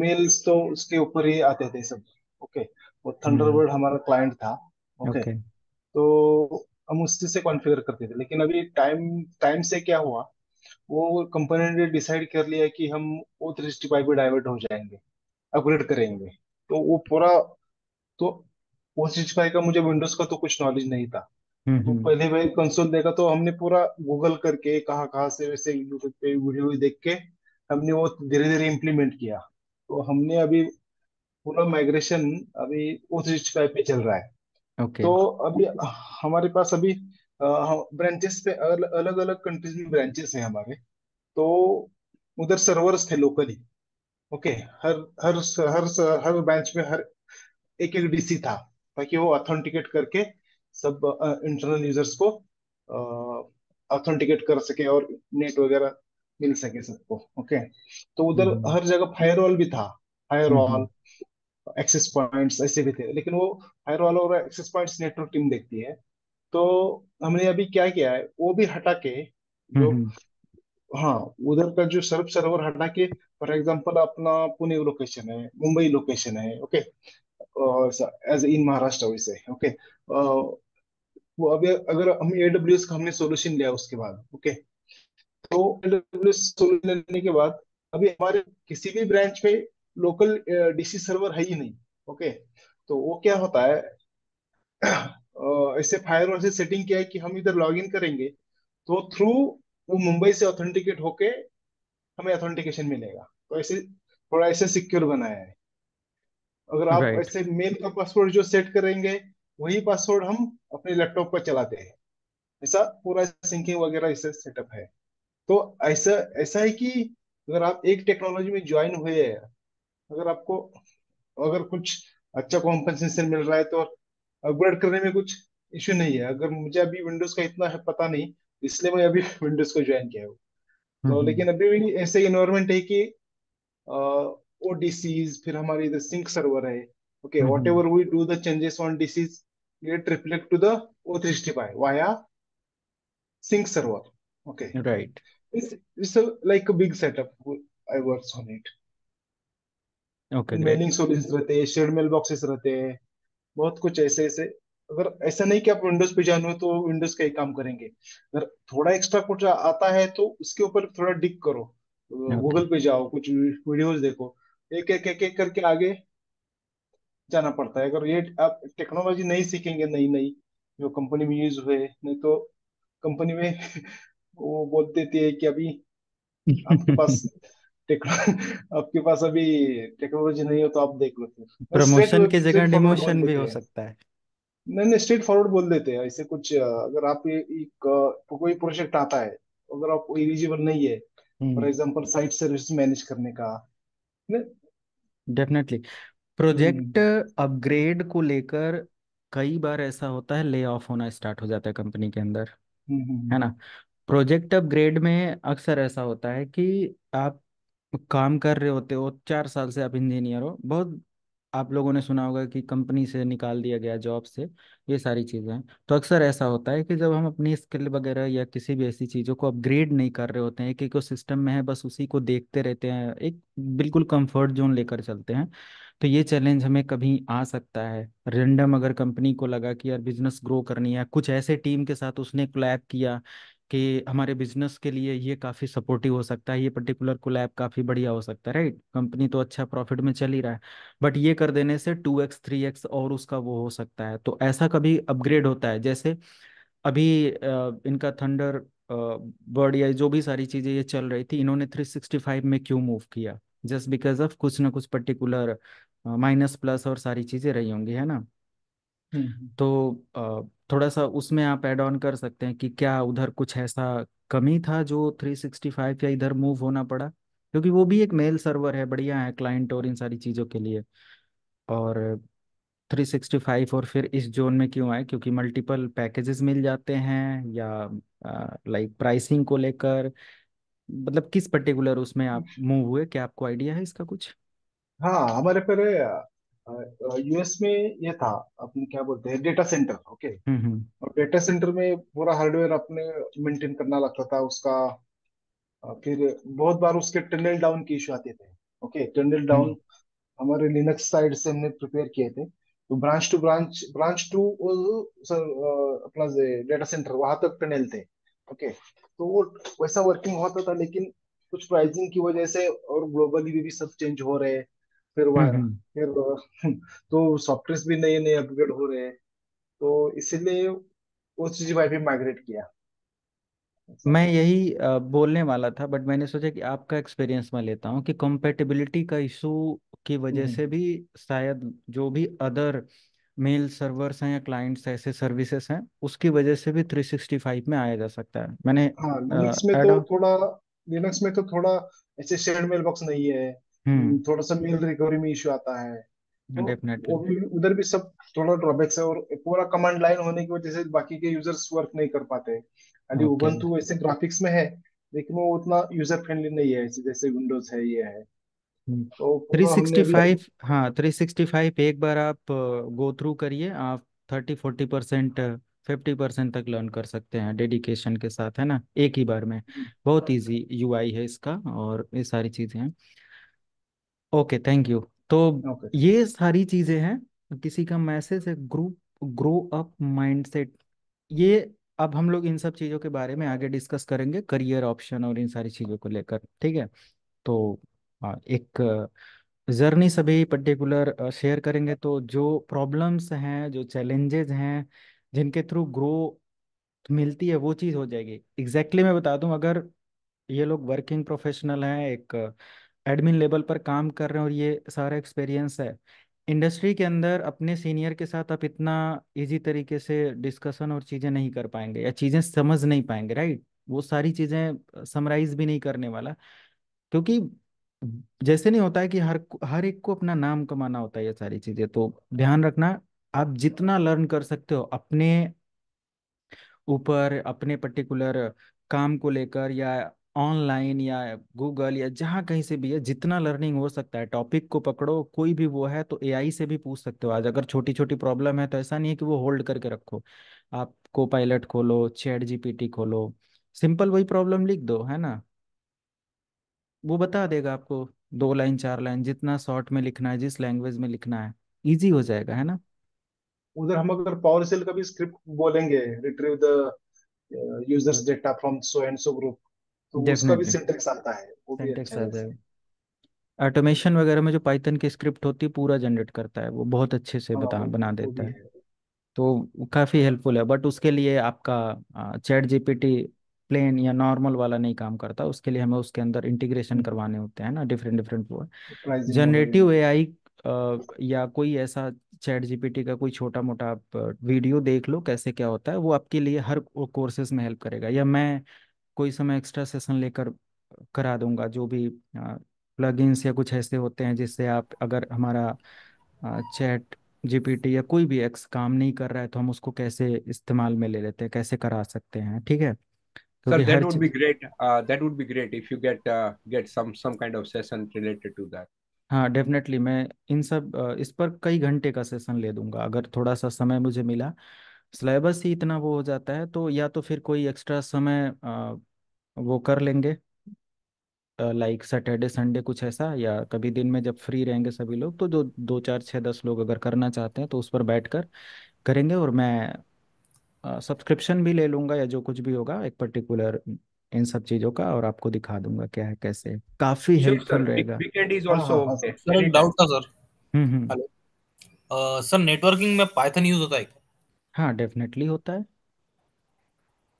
मेल्स तो उसके ऊपर ही आते थे सब ओके वो थंडरबर्ड हम्म। हमारा क्लाइंट था ओके तो हम उसी से कॉन्फ़िगर करते थे लेकिन अभी टाइम टाइम से क्या हुआ वो कंपनी ने डिसाइड कर लिया कि हम ओ थ्री सिक्सटी फाइव पे डाइवर्ट हो जाएंगे अपग्रेड करेंगे तो वो पूरा तो उस चीज का मुझे विंडोज का तो कुछ नॉलेज नहीं था हम्म, तो हम्म। पहले भाई कंसोल देखा तो हमने पूरा गूगल करके कहा कहा से वैसे यूट्यूब पे वीडियो देख के हमने वो धीरे धीरे इम्प्लीमेंट किया तो हमने अभी पूरा माइग्रेशन अभी उस चीज पे चल रहा है Okay. तो अभी हमारे पास अभी ब्रांचेस पे अलग अलग कंट्रीज में ब्रांचेस है हमारे तो उधर सर्वर्स थे लोकली ओके हर हर हर हर ब्रांच में हर एक एक डीसी था ताकि वो ऑथेंटिकेट करके सब इंटरनल यूजर्स को ऑथेंटिकेट कर सके और नेट वगैरह मिल सके सबको ओके तो उधर हम्म। हर जगह फायरवॉल भी था फायरवॉल एक्सेस पॉइंट्स ऐसे भी थे लेकिन वो फायरवॉल और एक्सेस पॉइंट्स नेटवर्क टीम देखती है तो हमने अभी क्या किया है वो भी हटा के जो हम्म, हम्म। हाँ उधर का जो सर्व सर्वर हटा के फॉर एग्जांपल अपना पुणे लोकेशन है मुंबई लोकेशन है ओके एज इन महाराष्ट्र वैसे ओके वो अभी अगर हम एडब्ल्यू का हमने सोल्यूशन लिया उसके बाद ओके तो एडब्ल्यू सोल्यूशन लेने के बाद अभी हमारे किसी भी ब्रांच पे लोकल डीसी सर्वर है ही नहीं ओके तो वो क्या होता है (clears throat) ऐसे फायरवॉल से सेटिंग किया है कि हम इधर लॉगिन करेंगे तो थ्रू वो मुंबई से ऑथेंटिकेट होके हमें ऑथेंटिकेशन मिलेगा तो ऐसे थोड़ा ऐसे सिक्योर बनाया है अगर आप right. ऐसे मेल का पासवर्ड जो सेट करेंगे वही पासवर्ड हम अपने लैपटॉप पर चलाते हैं ऐसा पूरा सिंकिंग वगैरह इससे सेटअप है तो ऐसा ऐसा है कि अगर आप एक टेक्नोलॉजी में ज्वाइन हुए हैं अगर आपको अगर कुछ अच्छा कॉम्पनसेशन मिल रहा है तो अपग्रेड करने में कुछ इश्यू नहीं है अगर मुझे अभी विंडोज का इतना है पता नहीं इसलिए मैं अभी (laughs) विंडोज को ज्वाइन किया हूँ तो हम्म। लेकिन अभी भी ऐसे इन्वायरमेंट है कि ओ डिसीज फिर हमारे इधर सिंक सर्वर है okay whatever we do the changes on DCs get reflect to the O three sixty five via sync server okay right it's it's like a big setup I works on it okay mailing सोलिस रहते हैं share mail boxes रहते हैं बहुत कुछ ऐसे ऐसे अगर ऐसा नहीं कि आप विंडोज पे जान हो तो विंडोज का ही काम करेंगे अगर थोड़ा एक्स्ट्रा कुछ आता है तो उसके ऊपर थोड़ा डिक करो गूगल हाँ। okay. पे जाओ कुछ वीडियोस देखो एक एक एक एक करके आगे जाना पड़ता है अगर ये आप टेक्नोलॉजी नहीं सीखेंगे नई नई जो कंपनी में यूज हुए नहीं तो कंपनी में (laughs) वो बोल देती है कि अभी आपके (laughs) पास (laughs) आपके पास अभी टेक्नोलॉजी नहीं हो तो आप देख लो प्रमोशन की जगह डिमोशन भी हो सकता है नहीं नहीं स्ट्रेट फॉरवर्ड बोल देते हैं ऐसे कुछ अगर आप ये एक तो कोई प्रोजेक्ट आता है अगर आप एलिजिबल नहीं है for example site service manage करने का डेफिनेटली प्रोजेक्ट अपग्रेड को लेकर कई बार ऐसा होता है ले ऑफ होना स्टार्ट हो जाता है कंपनी के अंदर हम्म, हम्म, है ना प्रोजेक्ट हम्म। अपग्रेड में अक्सर ऐसा होता है कि आप काम कर रहे होते हो चार साल से आप इंजीनियर हो बहुत आप लोगों ने सुना होगा कि कंपनी से निकाल दिया गया जॉब से ये सारी चीज़ें हैं तो अक्सर ऐसा होता है कि जब हम अपनी स्किल वगैरह या किसी भी ऐसी चीज़ों को अपग्रेड नहीं कर रहे होते हैं एक सिस्टम में है बस उसी को देखते रहते हैं एक बिल्कुल कंफर्ट जोन लेकर चलते हैं तो ये चैलेंज हमें कभी आ सकता है रेंडम अगर कंपनी को लगा कि यार बिजनेस ग्रो करनी है कुछ ऐसे टीम के साथ उसने क्लैप किया कि हमारे बिजनेस के लिए ये काफ़ी सपोर्टिव हो सकता है ये पर्टिकुलर कोलैब काफ़ी बढ़िया हो सकता है राइट कंपनी तो अच्छा प्रॉफिट में चल ही रहा है बट ये कर देने से टू एक्स थ्री एक्स और उसका वो हो सकता है तो ऐसा कभी अपग्रेड होता है जैसे अभी इनका थंडर बर्ड या जो भी सारी चीज़ें ये चल रही थी इन्होंने थ्री सिक्सटी फाइव में क्यों मूव किया जस्ट बिकॉज ऑफ कुछ ना कुछ पर्टिकुलर माइनस प्लस और सारी चीज़ें रही होंगी है ना हम्म, हम्म। तो थोड़ा सा उसमें आप एड ऑन कर सकते हैं कि क्या उधर कुछ ऐसा कमी था जो 365 या इधर मूव होना पड़ा क्योंकि वो भी एक मेल सर्वर है बढ़िया है क्लाइंट और इन सारी चीज़ों के लिए और 365 और फिर इस जोन में क्यों आए क्योंकि मल्टीपल पैकेजेस मिल जाते हैं या लाइक प्राइसिंग को लेकर मतलब किस पर्टिकुलर उसमें आप हम्म। मूव हुए क्या आपको आइडिया है इसका कुछ हाँ हमारे फिर यूएस में ये था अपने क्या बोलते हैं डेटा सेंटर ओके और डेटा सेंटर में पूरा हार्डवेयर अपने मेंटेन करना लगता था उसका फिर बहुत बार उसके टनल डाउन के इशू आते थे ओके टनल डाउन हमारे लिनक्स साइड से हमने प्रिपेयर किए थे तो branch to branch branch to sir अपना डेटा सेंटर वहां तक टनल थे ओके तो वो वैसा वर्किंग होता था लेकिन कुछ प्राइसिंग की वजह से और ग्लोबली भी, भी सब चेंज हो रहे हैं फिर वायर हम्म, हम्म। फिर (laughs) तो सॉफ्टवेयर भी नए नए अपग्रेड हो रहे हैं तो इसीलिए उस चीज वाई माइग्रेट किया मैं यही बोलने वाला था बट मैंने सोचा कि आपका एक्सपीरियंस मैं लेता हूँ कि कॉम्पेटिबिलिटी का इशू की हम्म, वजह हम्म से भी शायद जो भी अदर मेल सर्वर्स हैं या क्लाइंट्स ऐसे सर्विसेस हैं उसकी वजह से भी 365 में आया जा सकता है मैंने हाँ लिनक्स में एड तो ऑन थोड़ा लिनक्स में तो थोड़ा ऐसे शेयर्ड मेल बॉक्स नहीं है हम्म।, हम्म थोड़ा सा मेल रिकवरी में इश्यू आता है तो डेफिनेटली वो भी उधर भी सब थोड़ा ड्रॉबैक्स है और पूरा कमांड लाइन होने की वजह से बाकी के यूजर्स वर्क नहीं कर पाते अभी ओके उबंटू ऐसे ग्राफिक्स में है लेकिन वो उतना यूजर फ्रेंडली नहीं है जैसे विंडोज है ये है हम्म। तो थ्री हमने सिक्सटी भी फाइव हाँ थ्री सिक्सटी फाइव एक बार आप गो थ्रू करिए आप thirty forty percent fifty percent तक लर्न कर सकते हैं डेडिकेशन के साथ है ना एक ही बार में हम्म। बहुत इजी हाँ। यूआई है इसका और ये सारी चीज़ें हैं ओके थैंक यू तो ओके ये सारी चीजें हैं किसी का मैसेज है ग्रुप ग्रो अप माइंडसेट ये अब हम लोग इन सब चीजों के बारे में आगे डिस्कस करेंगे करियर ऑप्शन और इन सारी चीजों को लेकर ठीक है तो एक जर्नी सभी पर्टिकुलर शेयर करेंगे तो जो प्रॉब्लम्स हैं जो चैलेंजेस हैं जिनके थ्रू ग्रो मिलती है वो चीज़ हो जाएगी एग्जैक्टली exactly मैं बता दूं अगर ये लोग वर्किंग प्रोफेशनल हैं एक एडमिन लेवल पर काम कर रहे हैं और ये सारा एक्सपीरियंस है इंडस्ट्री के अंदर अपने सीनियर के साथ आप इतना इजी तरीके से डिस्कशन और चीज़ें नहीं कर पाएंगे या चीज़ें समझ नहीं पाएंगे राइट वो सारी चीज़ें समराइज भी नहीं करने वाला क्योंकि जैसे नहीं होता है कि हर हर एक को अपना नाम कमाना होता है ये सारी चीज़ें तो ध्यान रखना आप जितना लर्न कर सकते हो अपने ऊपर अपने पर्टिकुलर काम को लेकर या ऑनलाइन या गूगल या जहाँ कहीं से भी है जितना लर्निंग हो सकता है टॉपिक को पकड़ो कोई भी वो है तो एआई से भी पूछ सकते हो आज अगर छोटी छोटी प्रॉब्लम है तो ऐसा नहीं है कि वो होल्ड करके रखो आप को पायलट खोलो चैट जीपीटी खोलो सिंपल वही प्रॉब्लम लिख दो है ना वो बता देगा आपको दो लाइन चार लाइन जितना शॉर्ट में लिखना है जिस लैंग्वेज में लिखना है इजी हो जाएगा है ना उधर हम अगर पावर सेल का भी स्क्रिप्ट बोलेंगे retrieve the users data from so and so group तो उसका भी सिंटेक्स आता है वो भी सिंटेक्स अच्छा आता है ऑटोमेशन वगैरह में जो पाइथन की स्क्रिप्ट होती है पूरा जनरेट करता है वो बहुत अच्छे से बता हाँ, बना देता है तो काफ़ी हेल्पफुल है बट उसके लिए आपका चैट जीपीटी प्लेन या नॉर्मल वाला नहीं काम करता उसके लिए हमें उसके अंदर इंटीग्रेशन हम्म। करवाने होते हैं ना डिफरेंट डिफरेंट वो जनरेटिव एआई या कोई ऐसा चैट जीपीटी का कोई छोटा मोटा आप वीडियो देख लो कैसे क्या होता है वो आपके लिए हर कोर्सेज में हेल्प करेगा या मैं कोई समय एक्स्ट्रा सेशन लेकर करा दूंगा जो भी प्लगइन्स या कुछ ऐसे होते हैं जिससे आप अगर हमारा चैट जीपीटी या कोई भी एक्स काम नहीं कर रहा है तो हम उसको कैसे इस्तेमाल में ले लेते हैं कैसे करा सकते हैं ठीक है सर तो that would be great. Uh, that would be great if you get uh, get some some kind of session related to that. हाँ डेफिनेटली मैं इन सब इस पर कई घंटे का सेशन ले दूंगा अगर थोड़ा सा समय मुझे मिला सिलेबस ही इतना वो हो जाता है तो या तो फिर कोई एक्स्ट्रा समय वो कर लेंगे लाइक सैटरडे संडे कुछ ऐसा या कभी दिन में जब फ्री रहेंगे सभी लोग तो जो दो चार छः दस लोग अगर करना चाहते हैं तो उस पर बैठ कर करेंगे और मैं सब्सक्रिप्शन भी ले लूँगा या जो कुछ भी होगा एक पर्टिकुलर इन सब चीज़ों का और आपको दिखा दूंगा क्या है कैसे काफ़ी अच्छा, हेल्पफुल रहेगा हाँ, हाँ, हाँ, सर सर हम्म, हम्म। सर नेटवर्किंग में पाइथन यूज होता है हाँ डेफिनेटली होता है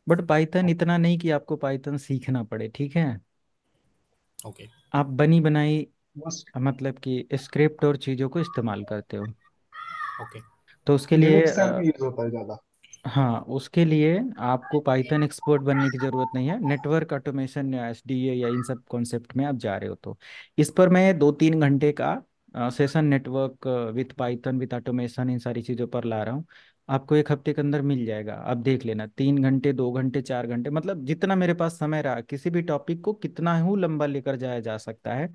बट पाइथन इतना नहीं कि आपको पाइथन सीखना पड़े ठीक है ओके आप बनी बनाई बस मतलब कि स्क्रिप्ट और चीज़ों को इस्तेमाल करते हो ओके तो उसके लिए लिनक्स अ, यूज होता है ज्यादा हाँ उसके लिए आपको पाइथन एक्सपर्ट बनने की जरूरत नहीं है नेटवर्क ऑटोमेशन या एसडीए या इन सब कॉन्सेप्ट में आप जा रहे हो तो इस पर मैं दो तीन घंटे का session network with Python with automation इन सारी चीज़ों पर ला रहा हूँ आपको एक हफ्ते के अंदर मिल जाएगा आप देख लेना तीन घंटे दो घंटे चार घंटे मतलब जितना मेरे पास समय रहा किसी भी टॉपिक को कितना ही लंबा लेकर जाया जा सकता है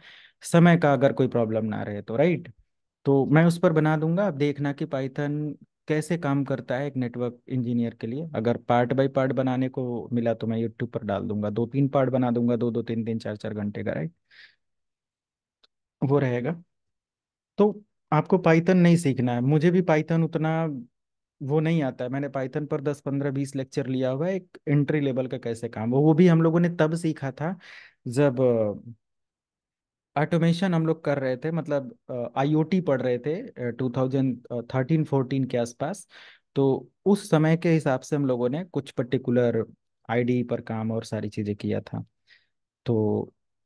समय का अगर कोई प्रॉब्लम ना रहे तो राइट तो मैं उस पर बना दूंगा आप देखना कि पाइथन कैसे काम करता है एक नेटवर्क इंजीनियर के लिए अगर पार्ट बाई पार्ट बनाने को मिला तो मैं यूट्यूब पर डाल दूंगा दो तीन पार्ट बना दूंगा दो दो तीन तीन चार चार घंटे का राइट वो रहेगा तो आपको पाइथन नहीं सीखना है मुझे भी पाइथन उतना वो नहीं आता है मैंने पाइथन पर दस पंद्रह बीस लेक्चर लिया हुआ है एक एंट्री लेवल का कैसे काम वो भी हम लोगों ने तब सीखा था जब ऑटोमेशन हम लोग कर रहे थे मतलब आईओटी पढ़ रहे थे टू थाउजेंड थर्टीन फोर्टीन के आसपास तो उस समय के हिसाब से हम लोगों ने कुछ पर्टिकुलर आईडी पर काम और सारी चीज़ें किया था तो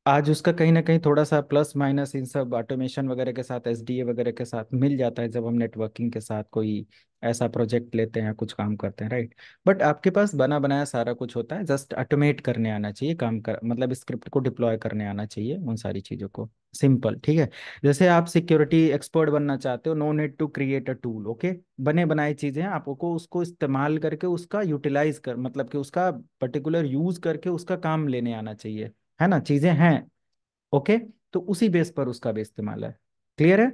आज उसका कहीं ना कहीं थोड़ा सा प्लस माइनस इन सब ऑटोमेशन वगैरह के साथ एस वगैरह के साथ मिल जाता है जब हम नेटवर्किंग के साथ कोई ऐसा प्रोजेक्ट लेते हैं कुछ काम करते हैं राइट बट आपके पास बना बनाया सारा कुछ होता है जस्ट ऑटोमेट करने आना चाहिए काम कर मतलब स्क्रिप्ट को डिप्लॉय करने आना चाहिए उन सारी चीज़ों को सिंपल ठीक है जैसे आप सिक्योरिटी एक्सपर्ट बनना चाहते हो no need to create a tool okay बने बनाए चीज़ें आपको उसको इस्तेमाल करके उसका यूटिलाइज कर मतलब कि उसका पर्टिकुलर यूज़ करके उसका काम लेने आना चाहिए है ना चीजें हैं ओके तो उसी बेस पर उसका भी इस्तेमाल है क्लियर है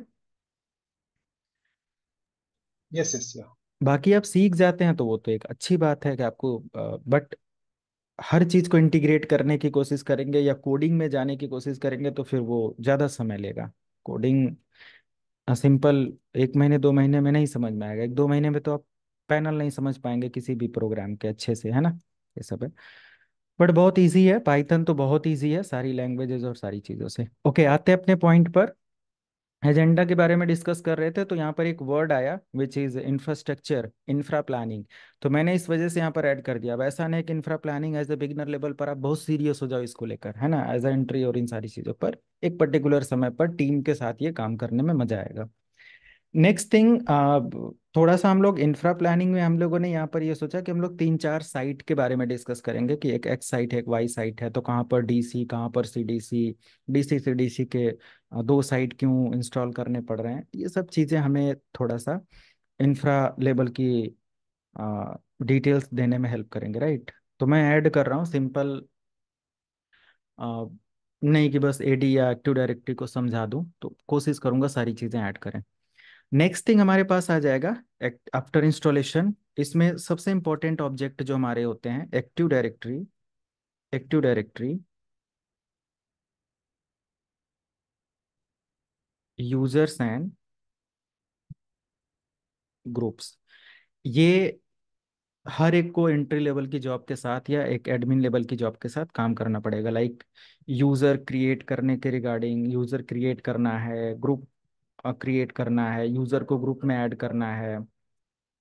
यस यस बाकी आप सीख जाते हैं तो वो तो एक अच्छी बात है कि आपको बट हर चीज को इंटीग्रेट करने की कोशिश करेंगे या कोडिंग में जाने की कोशिश करेंगे तो फिर वो ज्यादा समय लेगा कोडिंग सिंपल एक महीने दो महीने में नहीं समझ में आएगा एक दो महीने में तो आप पैनल नहीं समझ पाएंगे किसी भी प्रोग्राम के अच्छे से है ना ये सब है बट बहुत इजी है पाइथन तो बहुत इजी है सारी लैंग्वेजेस और सारी चीज़ों से ओके okay, आते अपने पॉइंट पर एजेंडा के बारे में डिस्कस कर रहे थे तो यहाँ पर एक वर्ड आया which is infrastructure infra planning तो मैंने इस वजह से यहाँ पर ऐड कर दिया अब ऐसा नहीं कि infra planning as a beginner level पर आप बहुत सीरियस हो जाओ इसको लेकर है ना एज ए एंट्री और इन सारी चीज़ों पर एक पर्टिकुलर समय पर टीम के साथ ये काम करने में मजा आएगा नेक्स्ट थिंग थोड़ा सा हम लोग इंफ्रा प्लानिंग में हम लोगों ने यहाँ पर ये सोचा कि हम लोग तीन चार साइट के बारे में डिस्कस करेंगे कि एक एक्स साइट है एक वाई साइट है तो कहाँ पर डीसी कहाँ पर सीडीसी डीसी सीडीसी के दो साइट क्यों इंस्टॉल करने पड़ रहे हैं ये सब चीज़ें हमें थोड़ा सा इंफ्रा लेवल की आ, डिटेल्स देने में हेल्प करेंगे राइट तो मैं ऐड कर रहा हूँ सिंपल आ, नहीं कि बस एडी या एक्टिव डायरेक्टरी को समझा दूँ तो कोशिश करूँगा सारी चीज़ें ऐड करें नेक्स्ट थिंग हमारे पास आ जाएगा आफ्टर इंस्टॉलेशन इसमें सबसे इंपॉर्टेंट ऑब्जेक्ट जो हमारे होते हैं active directory active directory users and groups ये हर एक को एंट्री लेवल की जॉब के साथ या एक एडमिन लेवल की जॉब के साथ काम करना पड़ेगा लाइक यूज़र क्रिएट करने के रिगार्डिंग यूज़र क्रिएट करना है ग्रुप क्रिएट करना है यूज़र को ग्रुप में ऐड करना है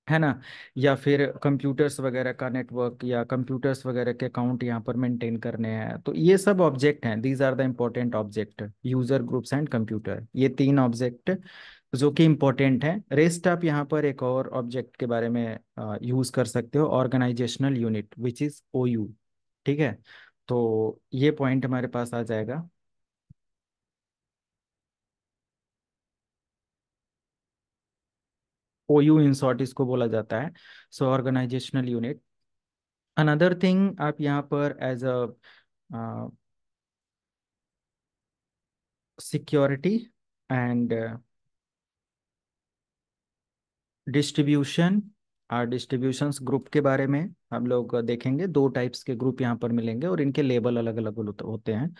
है ना या फिर कंप्यूटर्स वगैरह का नेटवर्क या कंप्यूटर्स वगैरह के अकाउंट यहाँ पर मेंटेन करने हैं तो ये सब ऑब्जेक्ट हैं these are the important object user groups and computer ये तीन ऑब्जेक्ट जो कि इम्पोर्टेंट हैं रेस्ट आप यहाँ पर एक और ऑब्जेक्ट के बारे में यूज कर सकते हो organizational unit which is O ठीक है तो ये पॉइंट हमारे पास आ जाएगा ओयू इन शॉर्ट इसको बोला जाता है so organizational unit another thing आप यहाँ पर as a security and distribution और डिस्ट्रीब्यूशंस ग्रुप के बारे में हम लोग देखेंगे दो टाइप्स के ग्रुप यहाँ पर मिलेंगे और इनके लेबल अलग अलग होते हैं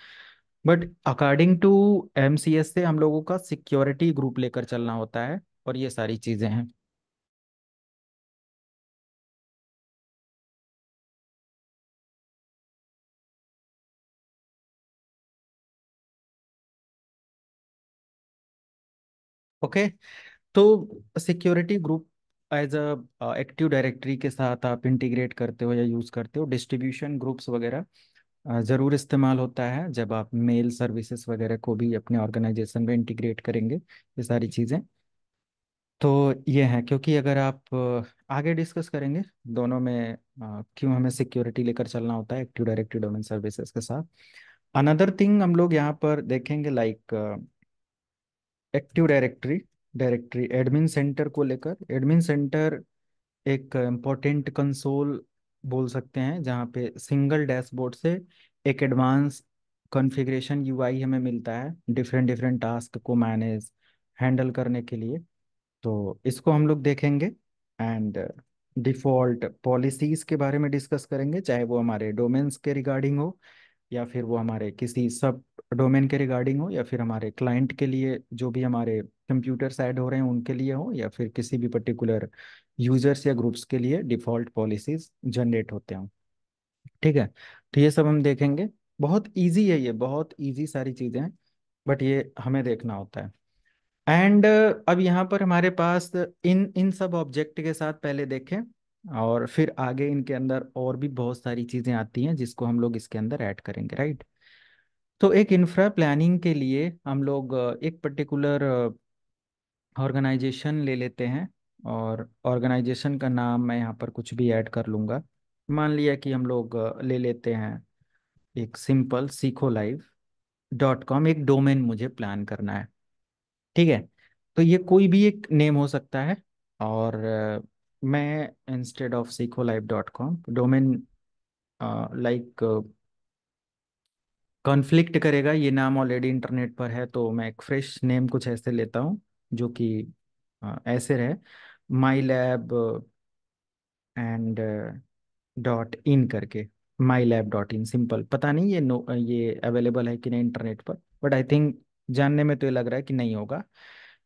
but according to M C S से हम लोगों का सिक्योरिटी ग्रुप लेकर चलना होता है और ये सारी चीज़ें हैं ओके तो security group as a active directory के साथ आप इंटीग्रेट करते हो या यूज़ करते हो डिस्ट्रीब्यूशन ग्रुप्स वगैरह ज़रूर इस्तेमाल होता है जब आप मेल सर्विसेज वगैरह को भी अपने ऑर्गेनाइजेशन में इंटीग्रेट करेंगे ये सारी चीज़ें तो ये है क्योंकि अगर आप आगे डिस्कस करेंगे दोनों में क्यों हमें सिक्योरिटी लेकर चलना होता है एक्टिव डायरेक्टिव डोमेन सर्विसेज के साथ अनदर थिंग हम लोग यहाँ पर देखेंगे like active directory directory admin center को लेकर एडमिन सेंटर एक इम्पोर्टेंट कंसोल बोल सकते हैं जहाँ पे सिंगल डैशबोर्ड से एक एडवांस कॉन्फ़िगरेशन यूआई हमें मिलता है डिफरेंट डिफरेंट टास्क को मैनेज हैंडल करने के लिए तो इसको हम लोग देखेंगे एंड डिफ़ॉल्ट पॉलिसीज़ के बारे में डिस्कस करेंगे चाहे वो हमारे डोमेन्स के रिगार्डिंग हो या फिर वो हमारे किसी सब डोमेन के रिगार्डिंग हो या फिर हमारे क्लाइंट के लिए जो भी हमारे कंप्यूटर्स साइड हो रहे हैं उनके लिए हो या फिर किसी भी पर्टिकुलर यूजर्स या ग्रुप्स के लिए डिफॉल्ट पॉलिसीज जनरेट होते हों ठीक है तो ये सब हम देखेंगे बहुत ईजी है ये बहुत ईजी सारी चीज़ें हैं बट ये हमें देखना होता है एंड अब यहाँ पर हमारे पास इन इन सब ऑब्जेक्ट के साथ पहले देखें और फिर आगे इनके अंदर और भी बहुत सारी चीज़ें आती हैं जिसको हम लोग इसके अंदर ऐड करेंगे राइट तो एक इंफ्रा प्लानिंग के लिए हम लोग एक पर्टिकुलर ऑर्गेनाइजेशन ले लेते हैं और ऑर्गेनाइजेशन का नाम मैं यहाँ पर कुछ भी ऐड कर लूँगा मान लिया कि हम लोग ले लेते हैं एक simple Seekho live dot com एक डोमेन मुझे प्लान करना है ठीक है तो ये कोई भी एक नेम हो सकता है और मैं instead of Seekho live dot com domain like conflict करेगा ये नाम ऑलरेडी इंटरनेट पर है तो मैं एक फ्रेश नेम कुछ ऐसे लेता हूँ जो कि ऐसे रहे my lab and dot in करके my lab dot in simple पता नहीं ये नो ये अवेलेबल है कि नहीं इंटरनेट पर बट आई थिंक जानने में तो ये लग रहा है कि नहीं होगा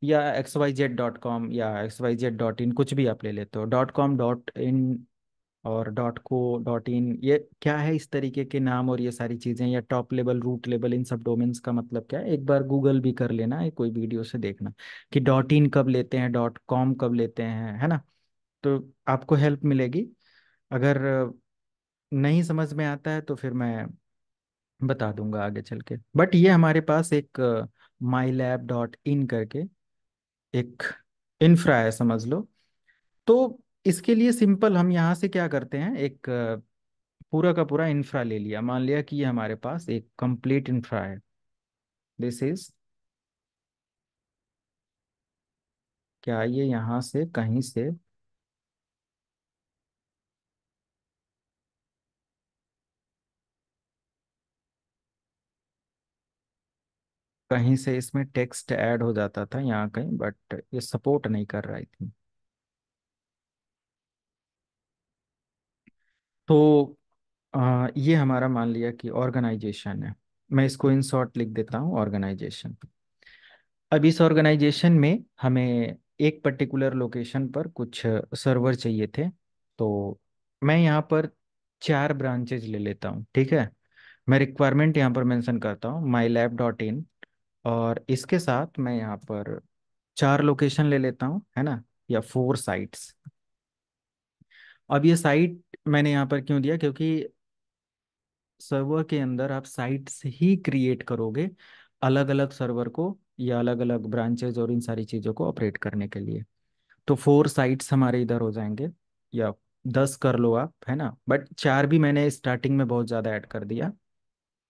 या X Y Z dot com या X Y Z dot in कुछ भी आप ले लेते हो डॉट कॉम डॉट इन और डॉट को डॉट इन ये क्या है इस तरीके के नाम और ये सारी चीज़ें या टॉप लेवल रूट लेवल इन सब डोमेन्स का मतलब क्या है एक बार गूगल भी कर लेना है कोई वीडियो से देखना कि डॉट इन कब लेते हैं डॉट कॉम कब लेते हैं है ना तो आपको हेल्प मिलेगी अगर नहीं समझ में आता है तो फिर मैं बता दूंगा आगे चल के बट ये हमारे पास एक माई लैब डॉट इन करके एक इंफ्रा है समझ लो तो इसके लिए सिंपल हम यहाँ से क्या करते हैं एक पूरा का पूरा इंफ्रा ले लिया मान लिया कि ये हमारे पास एक कंप्लीट इंफ्रा है दिस इज क्या ये यहाँ से कहीं से कहीं से इसमें टेक्स्ट ऐड हो जाता था यहाँ कहीं बट ये सपोर्ट नहीं कर रहा थी तो आ, ये हमारा मान लिया कि ऑर्गेनाइजेशन है मैं इसको इन शॉर्ट लिख देता हूँ ऑर्गेनाइजेशन अब इस ऑर्गेनाइजेशन में हमें एक पर्टिकुलर लोकेशन पर कुछ सर्वर चाहिए थे तो मैं यहाँ पर चार ब्रांचेज ले लेता हूँ ठीक है मैं रिक्वायरमेंट यहाँ पर मेंशन करता हूँ माई लैब डॉट इन और इसके साथ मैं यहाँ पर चार लोकेशन ले लेता हूँ है ना या फोर साइट्स अब ये साइट मैंने यहाँ पर क्यों दिया क्योंकि सर्वर के अंदर आप साइट्स ही क्रिएट करोगे अलग अलग सर्वर को या अलग अलग ब्रांचेज और इन सारी चीज़ों को ऑपरेट करने के लिए तो फोर साइट्स हमारे इधर हो जाएंगे या दस कर लो आप है ना बट चार भी मैंने स्टार्टिंग में बहुत ज़्यादा ऐड कर दिया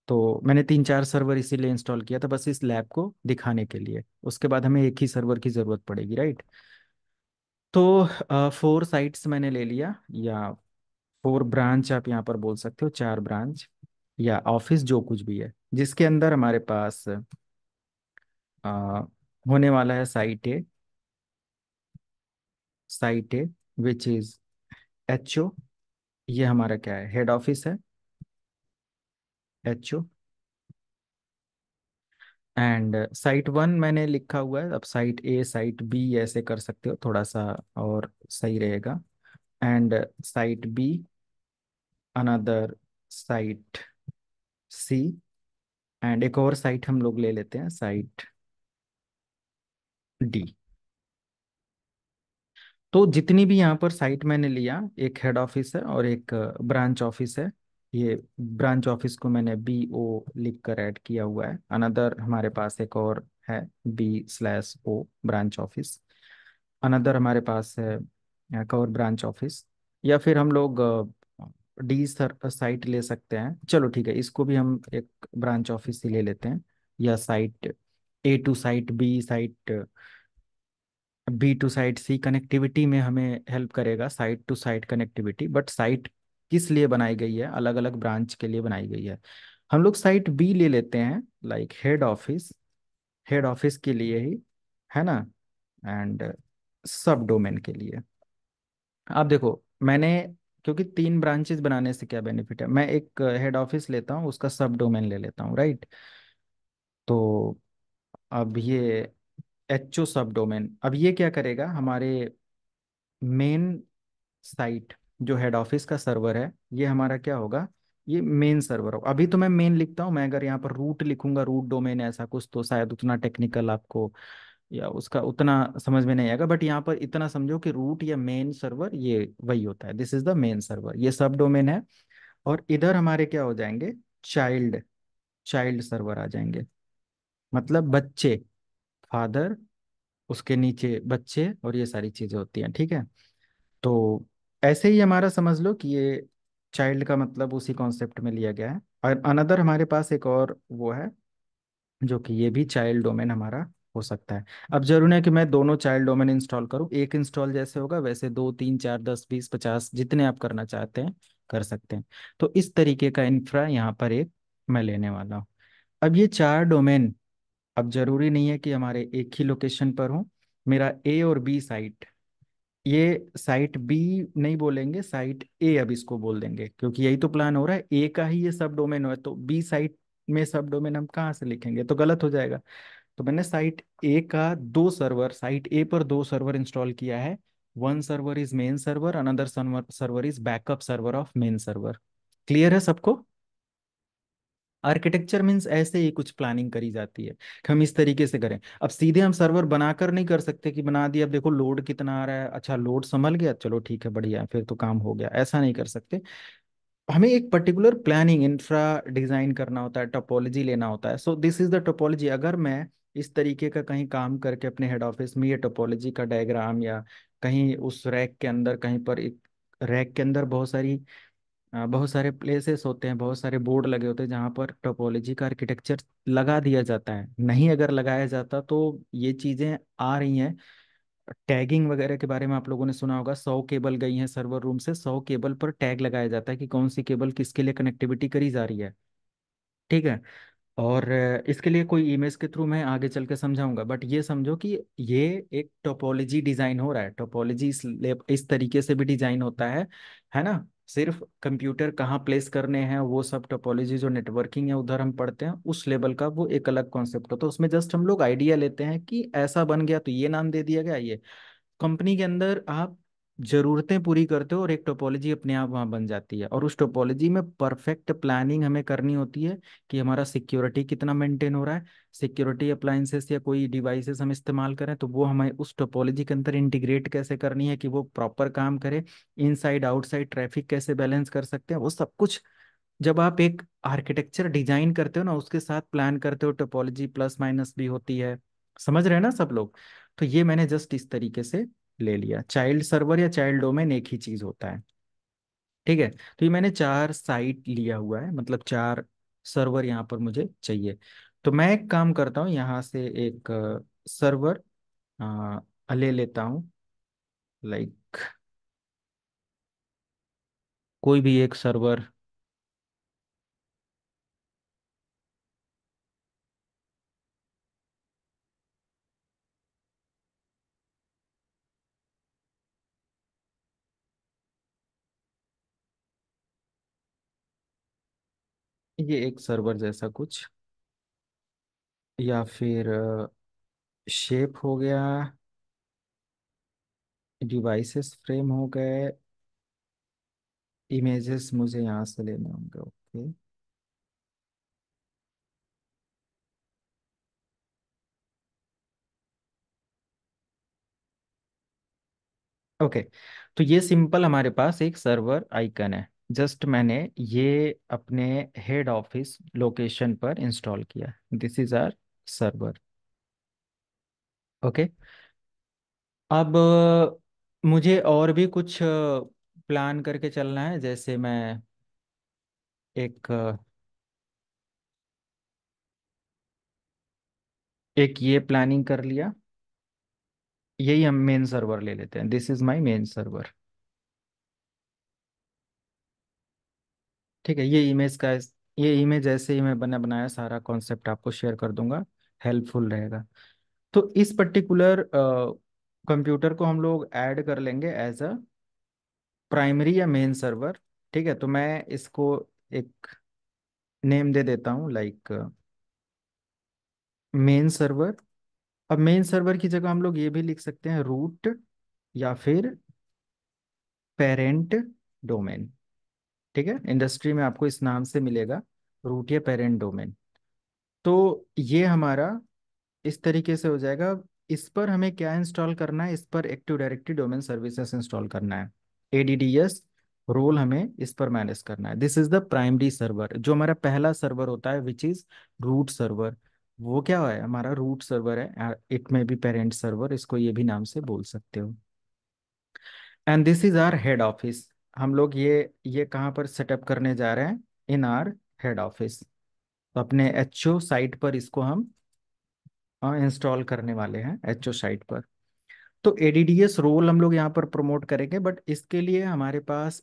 तो मैंने तीन चार सर्वर इसीलिए इंस्टॉल किया था बस इस लैब को दिखाने के लिए उसके बाद हमें एक ही सर्वर की ज़रूरत पड़ेगी राइट तो फोर साइट्स मैंने ले लिया या फोर ब्रांच आप यहाँ पर बोल सकते हो चार ब्रांच या ऑफिस जो कुछ भी है जिसके अंदर हमारे पास आ, होने वाला है site A site A which is H O ये हमारा क्या है हेड ऑफिस है एच एंड साइट वन मैंने लिखा हुआ है अब साइट ए साइट बी ऐसे कर सकते हो थोड़ा सा और सही रहेगा and site B another site C and एक और साइट हम लोग ले लेते हैं साइट डी तो जितनी भी यहाँ पर साइट मैंने लिया एक हेड ऑफिस है और एक ब्रांच ऑफिस है ये ब्रांच ऑफिस को मैंने बी ओ लिख कर ऐड किया हुआ है अनदर हमारे पास एक और है B slash O branch office another हमारे पास है एक और ब्रांच ऑफिस या फिर हम लोग डी सर साइट ले सकते हैं चलो ठीक है इसको भी हम एक ब्रांच ऑफिस ही ले लेते हैं या site A to site B site B to site C connectivity में हमें हेल्प करेगा site to site connectivity but site किस लिए बनाई गई है अलग अलग ब्रांच के लिए बनाई गई है हम लोग साइट बी ले लेते हैं like head office head office के लिए ही है ना एंड सब डोमेन के लिए आप देखो मैंने क्योंकि तीन ब्रांचेस बनाने से क्या बेनिफिट है मैं एक हेड ऑफिस लेता हूँ उसका सब डोमेन ले लेता हूँ राइट तो अब ये एच ओ सब डोमेन अब ये क्या करेगा हमारे मेन साइट जो हेड ऑफिस का सर्वर है ये हमारा क्या होगा ये मेन सर्वर होगा अभी तो मैं मेन लिखता हूँ मैं अगर यहाँ पर रूट लिखूंगा रूट डोमेन ऐसा कुछ तो शायद उतना टेक्निकल आपको या उसका उतना समझ में नहीं आएगा बट यहाँ पर इतना समझो कि रूट या मेन सर्वर ये वही होता है this is the main server ये सब डोमेन है और इधर हमारे क्या हो जाएंगे चाइल्ड चाइल्ड सर्वर आ जाएंगे मतलब बच्चे फादर उसके नीचे बच्चे और ये सारी चीजें होती हैं ठीक है तो ऐसे ही हमारा समझ लो कि ये चाइल्ड का मतलब उसी कॉन्सेप्ट में लिया गया है और अनदर हमारे पास एक और वो है जो कि ये भी चाइल्ड डोमेन हमारा हो सकता है अब जरूरी है कि मैं दोनों चाइल्ड डोमेन इंस्टॉल करूँ एक इंस्टॉल जैसे होगा वैसे दो तीन चार दस बीस पचास जितने आप करना चाहते हैं कर सकते हैं तो इस तरीके का इंफ्रा यहाँ पर एक मैं लेने वाला हूँ अब ये चार डोमेन अब जरूरी नहीं है कि हमारे एक ही लोकेशन पर हो मेरा ए और बी साइट ये साइट बी नहीं बोलेंगे साइट ए अब इसको बोल देंगे क्योंकि यही तो प्लान हो रहा है ए का ही ये सब डोमेन है तो बी साइट में सब डोमेन हम कहाँ से लिखेंगे तो गलत हो जाएगा तो मैंने साइट ए का दो सर्वर साइट ए पर दो सर्वर इंस्टॉल किया है one server is main server another server server is backup server of main server clear है सबको आर्किटेक्चर मीन्स ऐसे ही कुछ प्लानिंग करी जाती है कि हम इस तरीके से करें अब सीधे हम सर्वर बनाकर नहीं कर सकते कि बना दिया अब देखो लोड कितना आ रहा है अच्छा लोड संभल गया चलो ठीक है बढ़िया फिर तो काम हो गया ऐसा नहीं कर सकते हमें एक पर्टिकुलर प्लानिंग इंफ्रा डिजाइन करना होता है टोपोलॉजी लेना होता है so this is the topology अगर मैं इस तरीके का कहीं काम करके अपने हेड ऑफिस में ये टोपोलॉजी का डायग्राम या कहीं उस रैक के अंदर कहीं पर एक रैक के अंदर बहुत सारी बहुत सारे प्लेसेस होते हैं बहुत सारे बोर्ड लगे होते हैं जहाँ पर टोपोलॉजी का आर्किटेक्चर लगा दिया जाता है नहीं अगर लगाया जाता तो ये चीज़ें आ रही हैं टैगिंग वगैरह के बारे में आप लोगों ने सुना होगा सौ केबल गई हैं सर्वर रूम से सौ केबल पर टैग लगाया जाता है कि कौन सी केबल किसके लिए कनेक्टिविटी करी जा रही है ठीक है और इसके लिए कोई इमेज के थ्रू मैं आगे चल के समझाऊंगा बट ये समझो कि ये एक टोपोलॉजी डिज़ाइन हो रहा है टोपोलॉजी इस इस तरीके से भी डिज़ाइन होता है है ना सिर्फ कंप्यूटर कहाँ प्लेस करने हैं वो सब टोपोलॉजी जो नेटवर्किंग है उधर हम पढ़ते हैं उस लेवल का वो एक अलग कॉन्सेप्ट होता है उसमें जस्ट हम लोग आइडिया लेते हैं कि ऐसा बन गया तो ये नाम दे दिया गया ये कंपनी के अंदर आप ज़रूरतें पूरी करते हो और एक टोपोलॉजी अपने आप वहां बन जाती है और उस टोपोलॉजी में परफेक्ट प्लानिंग हमें करनी होती है कि हमारा सिक्योरिटी कितना मेंटेन हो रहा है सिक्योरिटी अप्लाइंसेस या कोई डिवाइसेस हम इस्तेमाल करें तो वो हमें उस टोपोलॉजी के अंदर इंटीग्रेट कैसे करनी है कि वो प्रॉपर काम करे इन आउटसाइड ट्रैफिक कैसे बैलेंस कर सकते हैं वो सब कुछ जब आप एक आर्किटेक्चर डिजाइन करते हो ना उसके साथ प्लान करते हो टोपोलॉजी प्लस माइनस भी होती है समझ रहे हैं ना सब लोग तो ये मैंने जस्ट इस तरीके से ले लिया चाइल्ड सर्वर या चाइल्ड डोमेन एक ही चीज होता है ठीक है तो ये मैंने चार साइट लिया हुआ है मतलब चार सर्वर यहाँ पर मुझे चाहिए तो मैं एक काम करता हूँ यहाँ से एक सर्वर आ, ले लेता हूँ लाइक कोई भी एक सर्वर ये एक सर्वर जैसा कुछ या फिर शेप हो गया डिवाइसेस फ्रेम हो गए इमेजेस मुझे यहाँ से लेने होंगे ओके ओके तो ये सिंपल हमारे पास एक सर्वर आइकन है जस्ट मैंने ये अपने हेड ऑफिस लोकेशन पर इंस्टॉल किया this is our server okay अब मुझे और भी कुछ प्लान करके चलना है जैसे मैं एक एक ये प्लानिंग कर लिया यही हम मेन सर्वर ले लेते हैं this is my main server ठीक है ये इमेज का ये इमेज ऐसे ही मैं बना बनाया सारा कॉन्सेप्ट आपको शेयर कर दूंगा हेल्पफुल रहेगा तो इस पर्टिकुलर कंप्यूटर को हम लोग ऐड कर लेंगे एज अ प्राइमरी या मेन सर्वर ठीक है तो मैं इसको एक नेम दे देता हूँ लाइक मेन सर्वर अब मेन सर्वर की जगह हम लोग ये भी लिख सकते हैं रूट या फिर पेरेंट डोमेन ठीक है इंडस्ट्री में आपको इस नाम से मिलेगा रूट या पेरेंट डोमेन तो ये हमारा इस तरीके से हो जाएगा इस पर हमें क्या इंस्टॉल करना है इस पर active directory domain services install करना है एडीडीएस रोल हमें इस पर मैनेज करना है this is the primary server जो हमारा पहला सर्वर होता है विच इज रूट सर्वर वो क्या है हमारा रूट सर्वर है इट में भी पेरेंट सर्वर इसको ये भी नाम से बोल सकते हो and this is our head office हम लोग ये ये कहाँ पर सेटअप करने जा रहे हैं इन आर हेड ऑफिस तो अपने एच ओ साइट पर इसको हम इंस्टॉल करने वाले हैं एच ओ साइट पर तो एस रोल हम लोग यहाँ पर प्रमोट करेंगे बट इसके लिए हमारे पास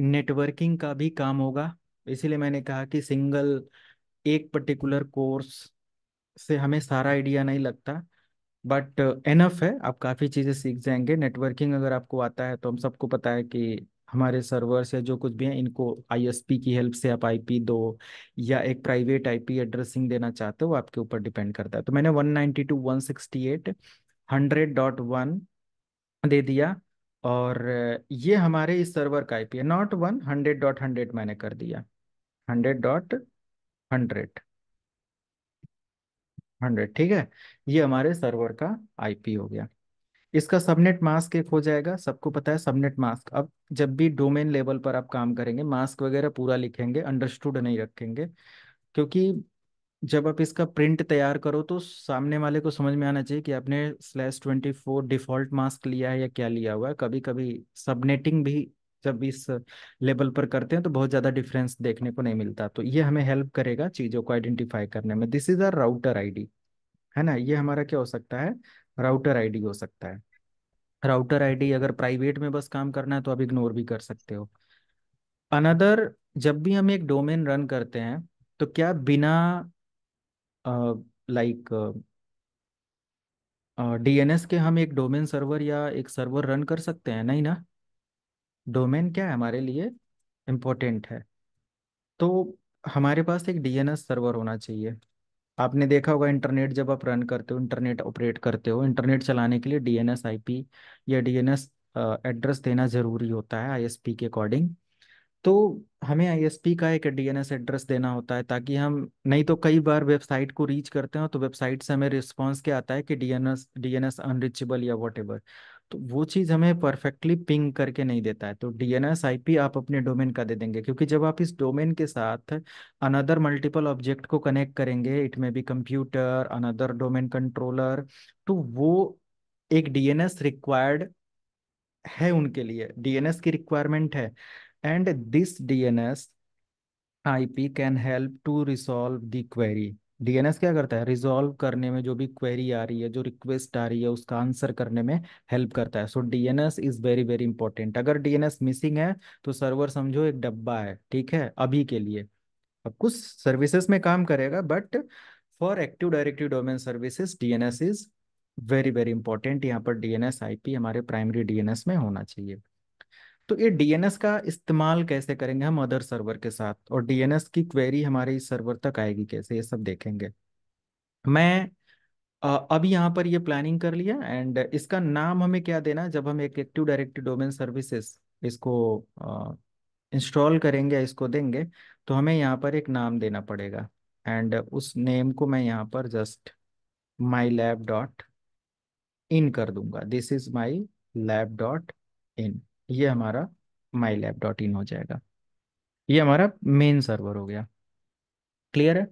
नेटवर्किंग का भी काम होगा इसीलिए मैंने कहा कि सिंगल एक पर्टिकुलर कोर्स से हमें सारा आइडिया नहीं लगता बट एनफ है आप काफ़ी चीज़ें सीख जाएंगे नेटवर्किंग अगर आपको आता है तो हम सबको पता है कि हमारे सर्वर्स या जो कुछ भी है इनको आईएसपी की हेल्प से आप आईपी दो या एक प्राइवेट आईपी एड्रेसिंग देना चाहते हो आपके ऊपर डिपेंड करता है तो मैंने हंड्रेड डॉट वन दे दिया और ये हमारे इस सर्वर का आईपी है not one hundred dot hundred मैंने कर दिया हंड्रेड डॉट हंड्रेड हंड्रेड ठीक है ये हमारे सर्वर का आईपी हो गया इसका सबनेट मास्क एक हो जाएगा सबको पता है सबनेट मास्क अब जब भी डोमेन लेवल पर आप काम करेंगे मास्क वगैरह पूरा लिखेंगे अंडरस्टूड नहीं रखेंगे क्योंकि जब आप इसका प्रिंट तैयार करो तो सामने वाले को समझ में आना चाहिए कि आपने slash twenty four default mask लिया है या क्या लिया हुआ है कभी कभी सबनेटिंग भी जब इस लेवल पर करते हैं तो बहुत ज़्यादा डिफरेंस देखने को नहीं मिलता तो ये हमें हेल्प करेगा चीज़ों को आइडेंटिफाई करने में दिस इज आर राउटर आई है ना ये हमारा क्या हो सकता है राउटर आईडी हो सकता है राउटर आईडी अगर प्राइवेट में बस काम करना है तो आप इग्नोर भी कर सकते हो अनदर जब भी हम एक डोमेन रन करते हैं तो क्या बिना लाइक डीएनएस के हम एक डोमेन सर्वर या एक सर्वर रन कर सकते हैं नहीं ना डोमेन क्या है हमारे लिए इम्पोर्टेंट है तो हमारे पास एक डीएनएस सर्वर होना चाहिए आपने देखा होगा इंटरनेट जब आप रन करते हो इंटरनेट ऑपरेट करते हो इंटरनेट चलाने के लिए डीएनएस आईपी या डीएनएस एड्रेस देना ज़रूरी होता है आईएसपी के अकॉर्डिंग तो हमें आईएसपी का एक डीएनएस एड्रेस देना होता है ताकि हम नहीं तो कई बार वेबसाइट को रीच करते हो तो वेबसाइट से हमें रिस्पॉन्स क्या आता है कि डीएनएस डीएनएस अनरीचेबल या वॉट तो वो चीज़ हमें परफेक्टली पिंग करके नहीं देता है तो डीएनएस आईपी आप अपने डोमेन का दे देंगे क्योंकि जब आप इस डोमेन के साथ अनदर मल्टीपल ऑब्जेक्ट को कनेक्ट करेंगे it may be computer another domain controller तो वो एक डीएनएस रिक्वायर्ड है उनके लिए डीएनएस की रिक्वायरमेंट है and this DNS IP can help to resolve the query DNS क्या करता है रिजॉल्व करने में जो भी क्वेरी आ रही है जो रिक्वेस्ट आ रही है उसका आंसर करने में हेल्प करता है so DNS is very very important अगर डीएनएस मिसिंग है तो सर्वर समझो एक डब्बा है ठीक है अभी के लिए अब कुछ सर्विसेज में काम करेगा but for active directive domain services DNS is very very important यहाँ पर डीएनएस आईपी हमारे प्राइमरी डीएनएस में होना चाहिए तो ये डीएनएस का इस्तेमाल कैसे करेंगे हम अदर सर्वर के साथ और डीएनएस की क्वेरी हमारे इस सर्वर तक आएगी कैसे ये सब देखेंगे मैं अब यहाँ पर ये प्लानिंग कर लिया एंड इसका नाम हमें क्या देना जब हम एक एक्टिव डायरेक्टिव डोमेन सर्विसेस इसको इंस्टॉल करेंगे इसको देंगे तो हमें यहाँ पर एक नाम देना पड़ेगा एंड उस नेम को मैं यहाँ पर just my lab dot in कर दूंगा this is my lab dot in ये हमारा माई लैब डॉट इन हो जाएगा ये हमारा मेन सर्वर हो गया क्लियर है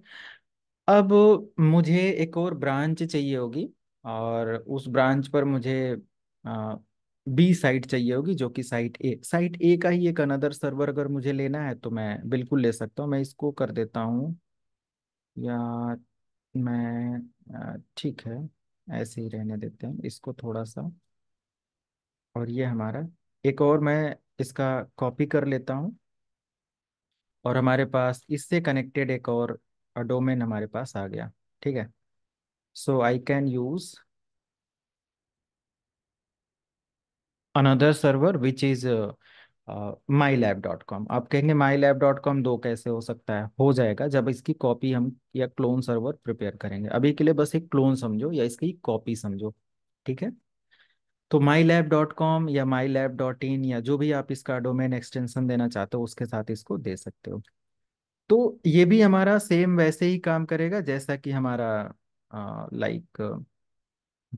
अब मुझे एक और ब्रांच चाहिए होगी और उस ब्रांच पर मुझे आ, बी साइट चाहिए होगी जो कि साइट ए साइट ए का ही एक अनदर सर्वर अगर मुझे लेना है तो मैं बिल्कुल ले सकता हूँ मैं इसको कर देता हूँ या मैं ठीक है ऐसे ही रहने देते हैं इसको थोड़ा सा और ये हमारा एक और मैं इसका कॉपी कर लेता हूँ और हमारे पास इससे कनेक्टेड एक और डोमेन हमारे पास आ गया ठीक है so I can use another server which is my lab dot com आप कहेंगे माई लैब डॉट कॉम दो कैसे हो सकता है हो जाएगा जब इसकी कॉपी हम या क्लोन सर्वर प्रिपेयर करेंगे अभी के लिए बस एक क्लोन समझो या इसकी कॉपी समझो ठीक है तो माई लैब डॉट कॉम या माई लैब डॉट इन या जो भी आप इसका डोमेन एक्सटेंशन देना चाहते हो उसके साथ इसको दे सकते हो तो ये भी हमारा सेम वैसे ही काम करेगा जैसा कि हमारा लाइक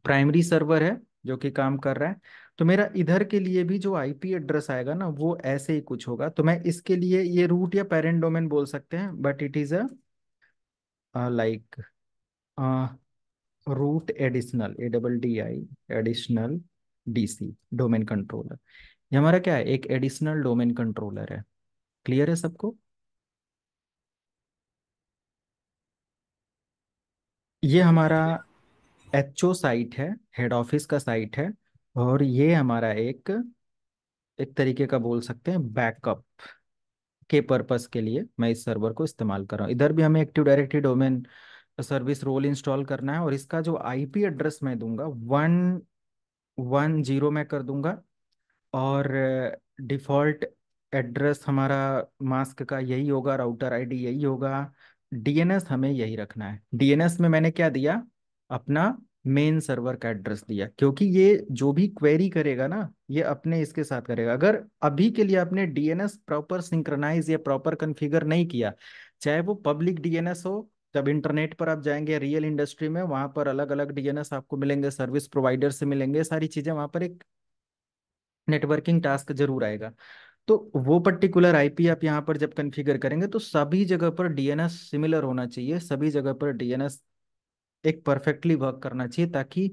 प्राइमरी सर्वर है जो कि काम कर रहा है तो मेरा इधर के लिए भी जो आईपी एड्रेस आएगा ना वो ऐसे ही कुछ होगा तो मैं इसके लिए ये रूट या पेरेंट डोमेन बोल सकते हैं but it is a like root additional A double D I additional DC domain controller ये हमारा क्या है एक एडिशनल डोमेन कंट्रोलर है क्लियर है सबको ये हमारा एच ओ साइट है हेड ऑफिस का साइट है और ये हमारा एक एक तरीके का बोल सकते हैं बैकअप के पर्पस के लिए मैं इस सर्वर को इस्तेमाल कर रहा हूँ इधर भी हमें active directory domain service role install करना है और इसका जो आईपी एड्रेस मैं दूंगा वन वन जीरो मैं कर दूंगा और डिफ़ॉल्ट एड्रेस हमारा मास्क का यही होगा राउटर आईडी यही होगा डीएनएस हमें यही रखना है डीएनएस में मैंने क्या दिया अपना मेन सर्वर का एड्रेस दिया क्योंकि ये जो भी क्वेरी करेगा ना ये अपने इसके साथ करेगा अगर अभी के लिए आपने डीएनएस प्रॉपर सिंक्रनाइज या प्रॉपर कन्फिगर नहीं किया चाहे वो पब्लिक डीएनएस हो जब इंटरनेट पर आप जाएंगे रियल इंडस्ट्री में वहां पर अलग अलग डीएनएस आपको मिलेंगे सर्विस प्रोवाइडर से मिलेंगे सारी चीजें वहां पर एक नेटवर्किंग टास्क जरूर आएगा तो वो पर्टिकुलर आईपी आप यहाँ पर जब कन्फिगर करेंगे तो सभी जगह पर डीएनएस सिमिलर होना चाहिए सभी जगह पर डीएनएस एक परफेक्टली वर्क करना चाहिए ताकि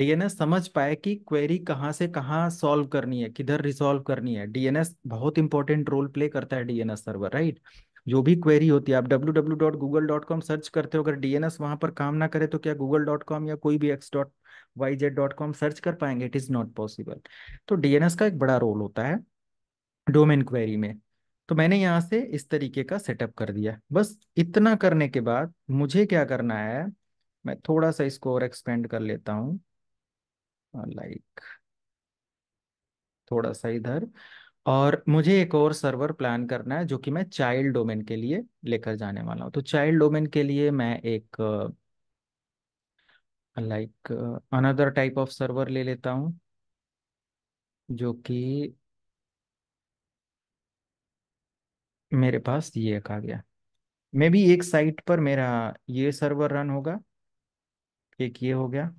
डीएनएस समझ पाए कि क्वेरी कहाँ से कहाँ सॉल्व करनी है किधर रिसॉल्व करनी है डीएनएस बहुत इंपॉर्टेंट रोल प्ले करता है डीएनएस सर्वर राइट जो भी क्वेरी होती है आप W W dot Google dot com search करते हो अगर डीएनएस वहां पर काम ना करे तो क्या गूगल डॉट कॉम या कोई भी X dot Y Z dot com search कर पाएंगे इट इज़ नॉट पॉसिबल तो डीएनएस का एक बड़ा रोल होता है डोमेन क्वेरी में तो मैंने यहाँ से इस तरीके का सेटअप कर दिया बस इतना करने के बाद मुझे क्या करना है मैं थोड़ा सा इसको और एक्सपेंड कर लेता हूँ लाइक थोड़ा सा इधर और मुझे एक और सर्वर प्लान करना है जो कि मैं चाइल्ड डोमेन के लिए लेकर जाने वाला हूँ तो चाइल्ड डोमेन के लिए मैं एक like another type of server ले लेता हूँ जो कि मेरे पास ये एक आ गया मे बी एक साइट पर मेरा ये सर्वर रन होगा एक ये हो गया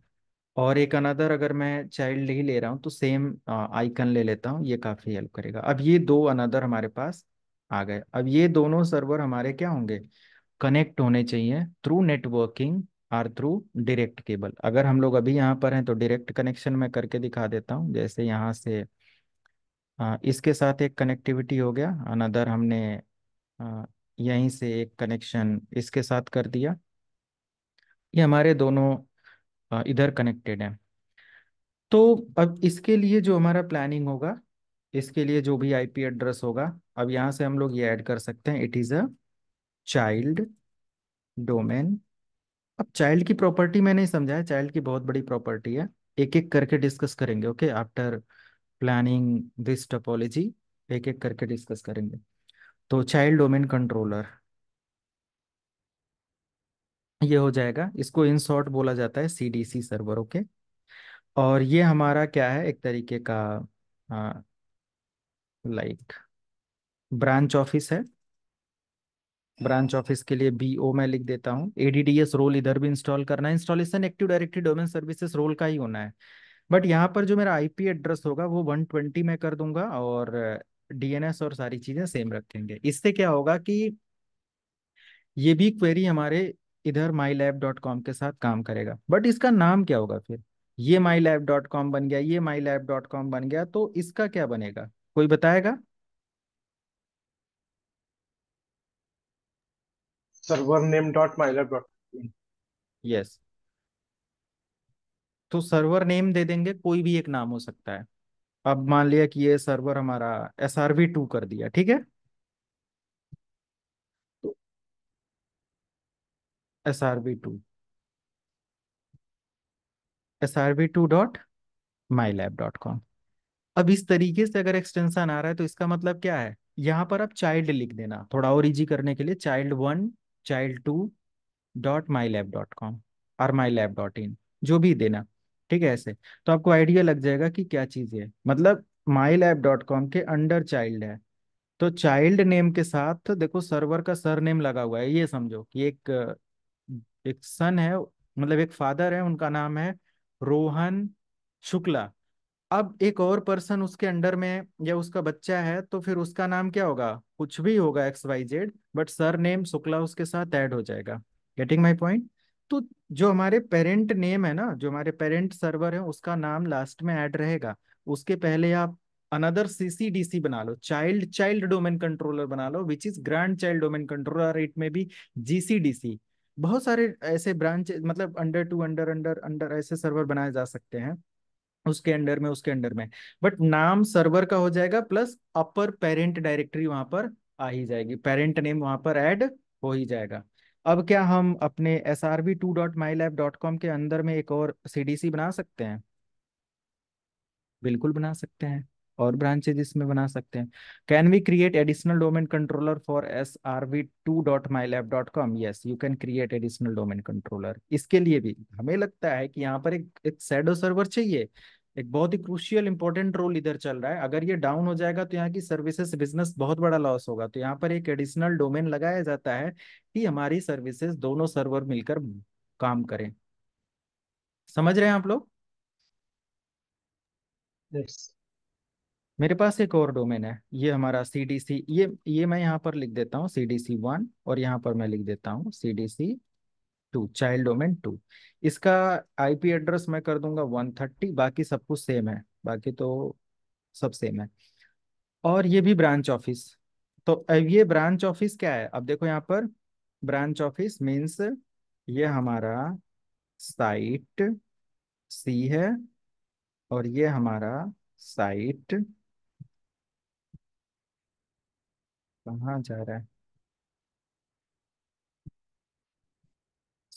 और एक अनदर अगर मैं चाइल्ड ही ले रहा हूँ तो सेम आइकन ले लेता हूँ ये काफ़ी हेल्प करेगा अब ये दो अनदर हमारे पास आ गए अब ये दोनों सर्वर हमारे क्या होंगे कनेक्ट होने चाहिए थ्रू नेटवर्किंग और थ्रू डायरेक्ट केबल अगर हम लोग अभी यहाँ पर हैं तो डायरेक्ट कनेक्शन मैं करके दिखा देता हूँ जैसे यहाँ से आ, इसके साथ एक कनेक्टिविटी हो गया अनदर हमने यहीं से एक कनेक्शन इसके साथ कर दिया ये हमारे दोनों इधर कनेक्टेड हैं तो अब इसके लिए जो हमारा प्लानिंग होगा इसके लिए जो भी आईपी एड्रेस होगा अब यहाँ से हम लोग ये ऐड कर सकते हैं it is a child domain अब चाइल्ड की प्रॉपर्टी मैंने समझाया चाइल्ड की बहुत बड़ी प्रॉपर्टी है एक एक करके डिस्कस करेंगे okay after planning this topology एक एक करके डिस्कस करेंगे तो चाइल्ड डोमेन कंट्रोलर ये हो जाएगा इसको इन शॉर्ट बोला जाता है सी सी सर्वर ओके और ये हमारा क्या है एक तरीके का लाइक ब्रांच ऑफिस है ब्रांच ऑफिस के लिए बी ओ मैं लिख देता हूँ एडीडीएस रोल इधर भी इंस्टॉल करना है installation active directory domain services role का ही होना है बट यहाँ पर जो मेरा आईपी एड्रेस होगा वो 120 में कर दूंगा और डीएनएस और सारी चीजें सेम रखेंगे इससे क्या होगा कि ये भी क्वेरी हमारे इधर माई लैब डॉट कॉम के साथ काम करेगा बट इसका नाम क्या होगा फिर ये माई लैब डॉट कॉम बन गया ये माई लैब डॉट कॉम बन गया तो इसका क्या बनेगा कोई बताएगा server name dot my lab dot yes तो सर्वर नेम दे देंगे कोई भी एक नाम हो सकता है अब मान लिया कि ये सर्वर हमारा एस आर वी टू कर दिया ठीक है S R B two S R B two dot my lab dot com अब इस तरीके से अगर एक्सटेंशन आ रहा है तो इसका मतलब क्या है यहां पर आप चाइल्ड लिख देना थोड़ा और इजी करने के लिए child one child two dot my lab dot com और माई लैब डॉट इन जो भी देना ठीक है ऐसे तो आपको आइडिया लग जाएगा कि क्या चीज़ है मतलब माई लैब डॉट कॉम के अंडर चाइल्ड है तो चाइल्ड नेम के साथ देखो सर्वर का सर नेम लगा हुआ है ये समझो कि एक एक सन है मतलब एक फादर है उनका नाम है रोहन शुक्ला अब एक और पर्सन उसके अंडर में या उसका बच्चा है तो फिर उसका नाम क्या होगा कुछ भी होगा X Y Z but sir name Shukla उसके साथ ऐड हो जाएगा गेटिंग माई पॉइंट तो जो हमारे पेरेंट नेम है ना जो हमारे पेरेंट सर्वर है उसका नाम लास्ट में ऐड रहेगा उसके पहले आप अनदर सीसीडीसी बना लो चाइल्ड चाइल्ड डोमेन कंट्रोलर बना लो which is grand child domain controller it में भी जीसीडीसी बहुत सारे ऐसे ब्रांच मतलब under to under under under ऐसे सर्वर बनाए जा सकते हैं उसके अंडर में उसके अंडर में बट नाम सर्वर का हो जाएगा प्लस अपर पेरेंट डायरेक्टरी वहां पर आ ही जाएगी पेरेंट नेम वहां पर ऐड हो ही जाएगा अब क्या हम अपने S R B two dot my lab dot com के अंदर में एक और सी डी सी बना सकते हैं बिल्कुल बना सकते हैं और ब्रांचेज इसमें बना सकते हैं can we create additional domain controller for S R V two dot my lab dot com yes you can create additional domain controller इसके लिए भी हमें लगता है कि यहाँ पर एक एक सैडो सर्वर चाहिए एक बहुत ही क्रूशियल इंपॉर्टेंट रोल इधर चल रहा है अगर ये डाउन हो जाएगा तो यहाँ की सर्विसेज बिजनेस बहुत बड़ा लॉस होगा तो यहाँ पर एक एडिशनल डोमेन लगाया जाता है कि हमारी सर्विसेज दोनों सर्वर मिलकर काम करें समझ रहे हैं आप लोग yes. मेरे पास एक और डोमेन है ये हमारा सी डी सी ये ये मैं यहाँ पर लिख देता हूँ सी डी सी वन और यहाँ पर मैं लिख देता हूँ C D C two child domain two इसका आईपी एड्रेस मैं कर दूंगा वन थर्टी बाकी सब कुछ सेम है बाकी तो सब सेम है और ये भी ब्रांच ऑफिस तो ये ब्रांच ऑफिस क्या है अब देखो यहाँ पर ब्रांच ऑफिस मीन्स ये हमारा साइट सी है और ये हमारा साइट कहाँ जा रहा है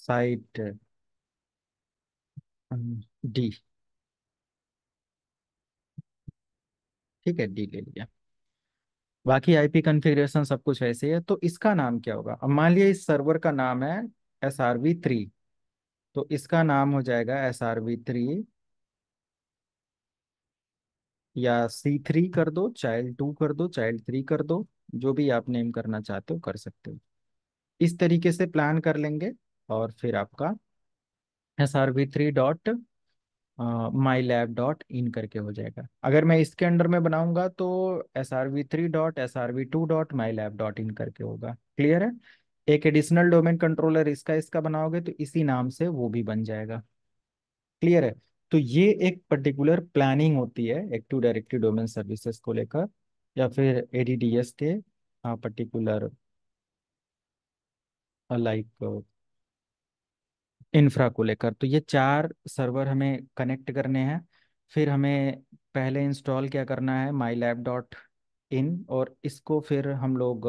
साइड डी ठीक है डी ले लिया बाकी आईपी कॉन्फ़िगरेशन सब कुछ ऐसे ही है तो इसका नाम क्या होगा अब मान लिया इस सर्वर का नाम है एस आर वी थ्री तो इसका नाम हो जाएगा एस आर वी थ्री या सी थ्री कर दो चाइल्ड टू कर दो चाइल्ड थ्री कर दो जो भी आप नेम करना चाहते हो कर सकते हो इस तरीके से प्लान कर लेंगे और फिर आपका S R V three dot my lab dot in करके हो जाएगा अगर मैं इसके अंडर में बनाऊंगा तो S R V three dot S R V two dot my lab dot in करके होगा क्लियर है एक एडिशनल डोमेन कंट्रोलर इसका इसका बनाओगे तो इसी नाम से वो भी बन जाएगा क्लियर है तो ये एक पर्टिकुलर प्लानिंग होती है एक्टिव डायरेक्टिव डोमेन सर्विसेज को लेकर या फिर एडीडीएस के पर्टिकुलर लाइक इंफ्रा को लेकर तो ये चार सर्वर हमें कनेक्ट करने हैं फिर हमें पहले इंस्टॉल क्या करना है माई लैब डॉट इन और इसको फिर हम लोग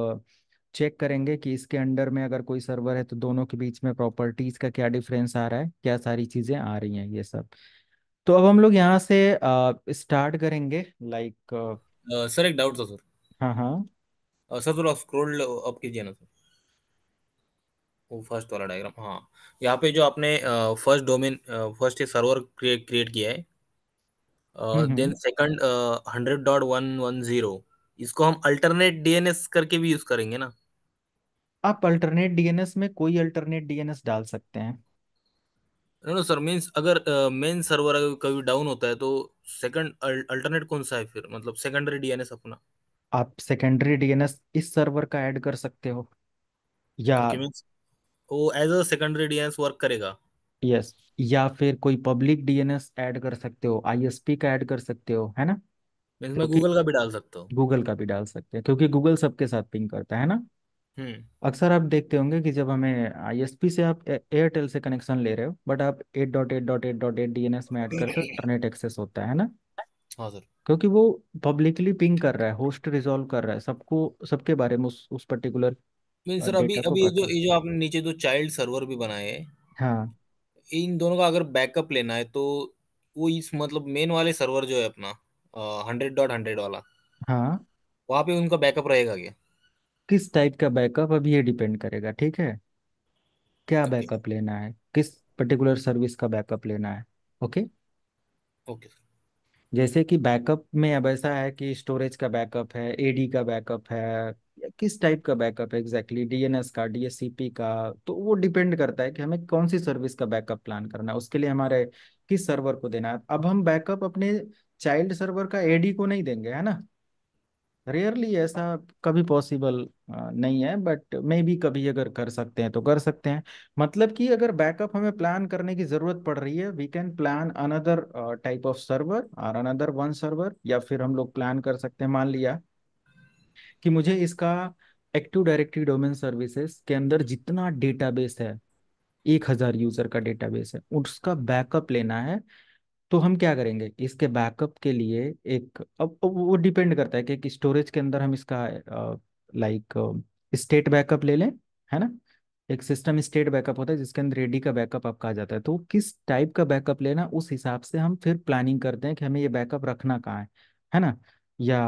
चेक करेंगे कि इसके अंडर में अगर कोई सर्वर है तो दोनों के बीच में प्रॉपर्टीज़ का क्या डिफरेंस आ रहा है क्या सारी चीज़ें आ रही हैं ये सब तो अब हम लोग यहाँ से स्टार्ट करेंगे लाइक अ, सर एक डाउट था सर हाँ हाँ अ, सर थोड़ा स्क्रॉल अप कीजिए ना सर वो फर्स्ट वाला डायग्राम हाँ यहाँ पे जो आपने फर्स्ट डोमेन फर्स्ट ये सर्वर क्रिएट किया है then hmm second hundred dot one one zero इसको हम अल्टरनेट डीएनएस करके भी यूज करेंगे ना आप अल्टरनेट डीएनएस में कोई अल्टरनेट डीएनएस डाल सकते हैं नो नो सर मींस अगर मेन uh, सर्वर अगर कभी डाउन होता है तो सेकंड अल्टरनेट कौन सा है फिर मतलब सेकेंडरी डीएनएस अपना आप सेकेंडरी डीएनएस इस सर्वर का ऐड कर सकते हो या ओके मींस वो as a secondary DNS work करेगा यस yes. या फिर कोई पब्लिक डीएनएस ऐड कर सकते हो आईएसपी का ऐड कर सकते हो है ना मींस मैं गूगल का भी डाल सकता हूँ गूगल का भी डाल सकते हैं क्योंकि गूगल सबके साथ पिंग करता है ना हम्म। अक्सर आप देखते होंगे कि जब हमें आईएसपी से आप एयरटेल से कनेक्शन ले रहे हो बट आप eight dot eight dot eight dot eight DNS में ऐड करके इंटरनेट (coughs) एक्सेस होता है ना हाँ सर क्योंकि वो पब्लिकली पिंग कर रहा है होस्ट रिजॉल्व कर रहा है सबको सबके बारे में उस उस पर्टिकुलर मीन सर अभी डेटा को अभी जो करके ये जो आपने नीचे जो चाइल्ड सर्वर भी बनाए हैं हाँ इन दोनों का अगर बैकअप लेना है तो वो इस मतलब मेन वाले सर्वर जो है अपना हंड्रेड डॉट हंड्रेड वाला हाँ वहाँ पे उनका बैकअप रहेगा क्या किस टाइप का बैकअप अब ये डिपेंड करेगा ठीक है क्या ओके बैकअप लेना है किस पर्टिकुलर सर्विस का बैकअप लेना है ओके ओके जैसे कि बैकअप में अब ऐसा है कि स्टोरेज का बैकअप है एडी का बैकअप है किस टाइप का बैकअप है एग्जैक्टली डीएनएस का डीएससीपी का तो वो डिपेंड करता है कि हमें कौन सी सर्विस का बैकअप प्लान करना है उसके लिए हमारे किस सर्वर को देना है अब हम बैकअप अपने चाइल्ड सर्वर का एडी को नहीं देंगे है ना रेयरली ऐसा कभी पॉसिबल नहीं है बट मे बी कभी अगर कर सकते हैं तो कर सकते हैं मतलब कि अगर बैकअप हमें प्लान करने की ज़रूरत पड़ रही है we can plan another type of server और अनदर वन सर्वर या फिर हम लोग प्लान कर सकते हैं मान लिया कि मुझे इसका एक्टिव डायरेक्टरी डोमेन सर्विसेज के अंदर जितना डेटाबेस है एक हज़ार यूज़र का डेटाबेस है उसका बैकअप लेना है तो हम क्या करेंगे इसके बैकअप के लिए एक अब वो डिपेंड करता है कि, कि स्टोरेज के अंदर हम इसका लाइक स्टेट बैकअप ले लें है ना एक सिस्टम स्टेट बैकअप होता है जिसके अंदर रेडी का बैकअप आपका आ जाता है तो किस टाइप का बैकअप लेना उस हिसाब से हम फिर प्लानिंग करते हैं कि हमें ये बैकअप रखना कहाँ है है ना या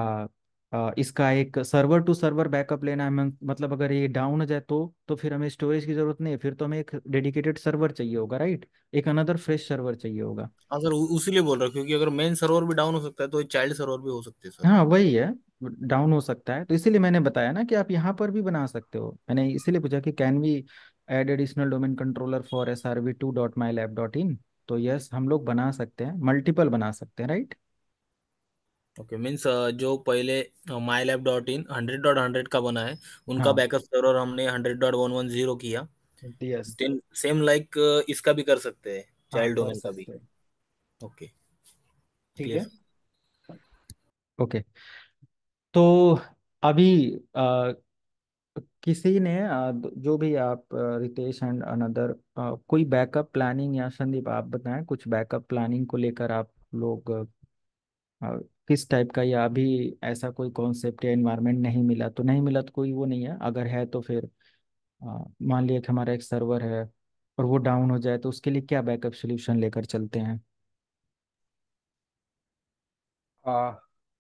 इसका एक सर्वर टू सर्वर बैकअप लेना है मतलब अगर ये डाउन हो जाए तो तो फिर हमें स्टोरेज की जरूरत नहीं है फिर तो हमें एक डेडिकेटेड सर्वर चाहिए होगा राइट एक अनदर फ्रेश सर्वर चाहिए होगा हाँ सर उसी बोल रहा क्योंकि अगर मेन सर्वर भी डाउन हो सकता है तो चाइल्ड सर्वर भी हो सकते हैं सर हाँ वही है डाउन हो सकता है तो इसीलिए मैंने बताया ना कि आप यहाँ पर भी बना सकते हो मैंने इसीलिए पूछा कि can we add additional domain controller for S R V two dot my lab dot in तो यस हम लोग बना सकते हैं मल्टीपल बना सकते हैं राइट ओके मीन्स uh, जो पहले my lab dot in hundred dot hundred का बना है उनका हाँ. बैकअप सर्वर हमने hundred dot one one zero किया देन सेम लाइक इसका भी कर सकते हैं चाइल्ड हाँ, डोमेन का भी ओके ठीक है ओके तो अभी आ, uh, किसी ने आ, uh, जो भी आप रितेश एंड अनदर कोई बैकअप प्लानिंग या संदीप आप बताएं कुछ बैकअप प्लानिंग को लेकर आप लोग किस टाइप का या अभी ऐसा कोई कॉन्सेप्ट या एनवायरनमेंट नहीं मिला तो नहीं मिला तो कोई वो नहीं है अगर है तो फिर मान लिया कि हमारा एक सर्वर है और वो डाउन हो जाए तो उसके लिए क्या बैकअप सोल्यूशन लेकर चलते हैं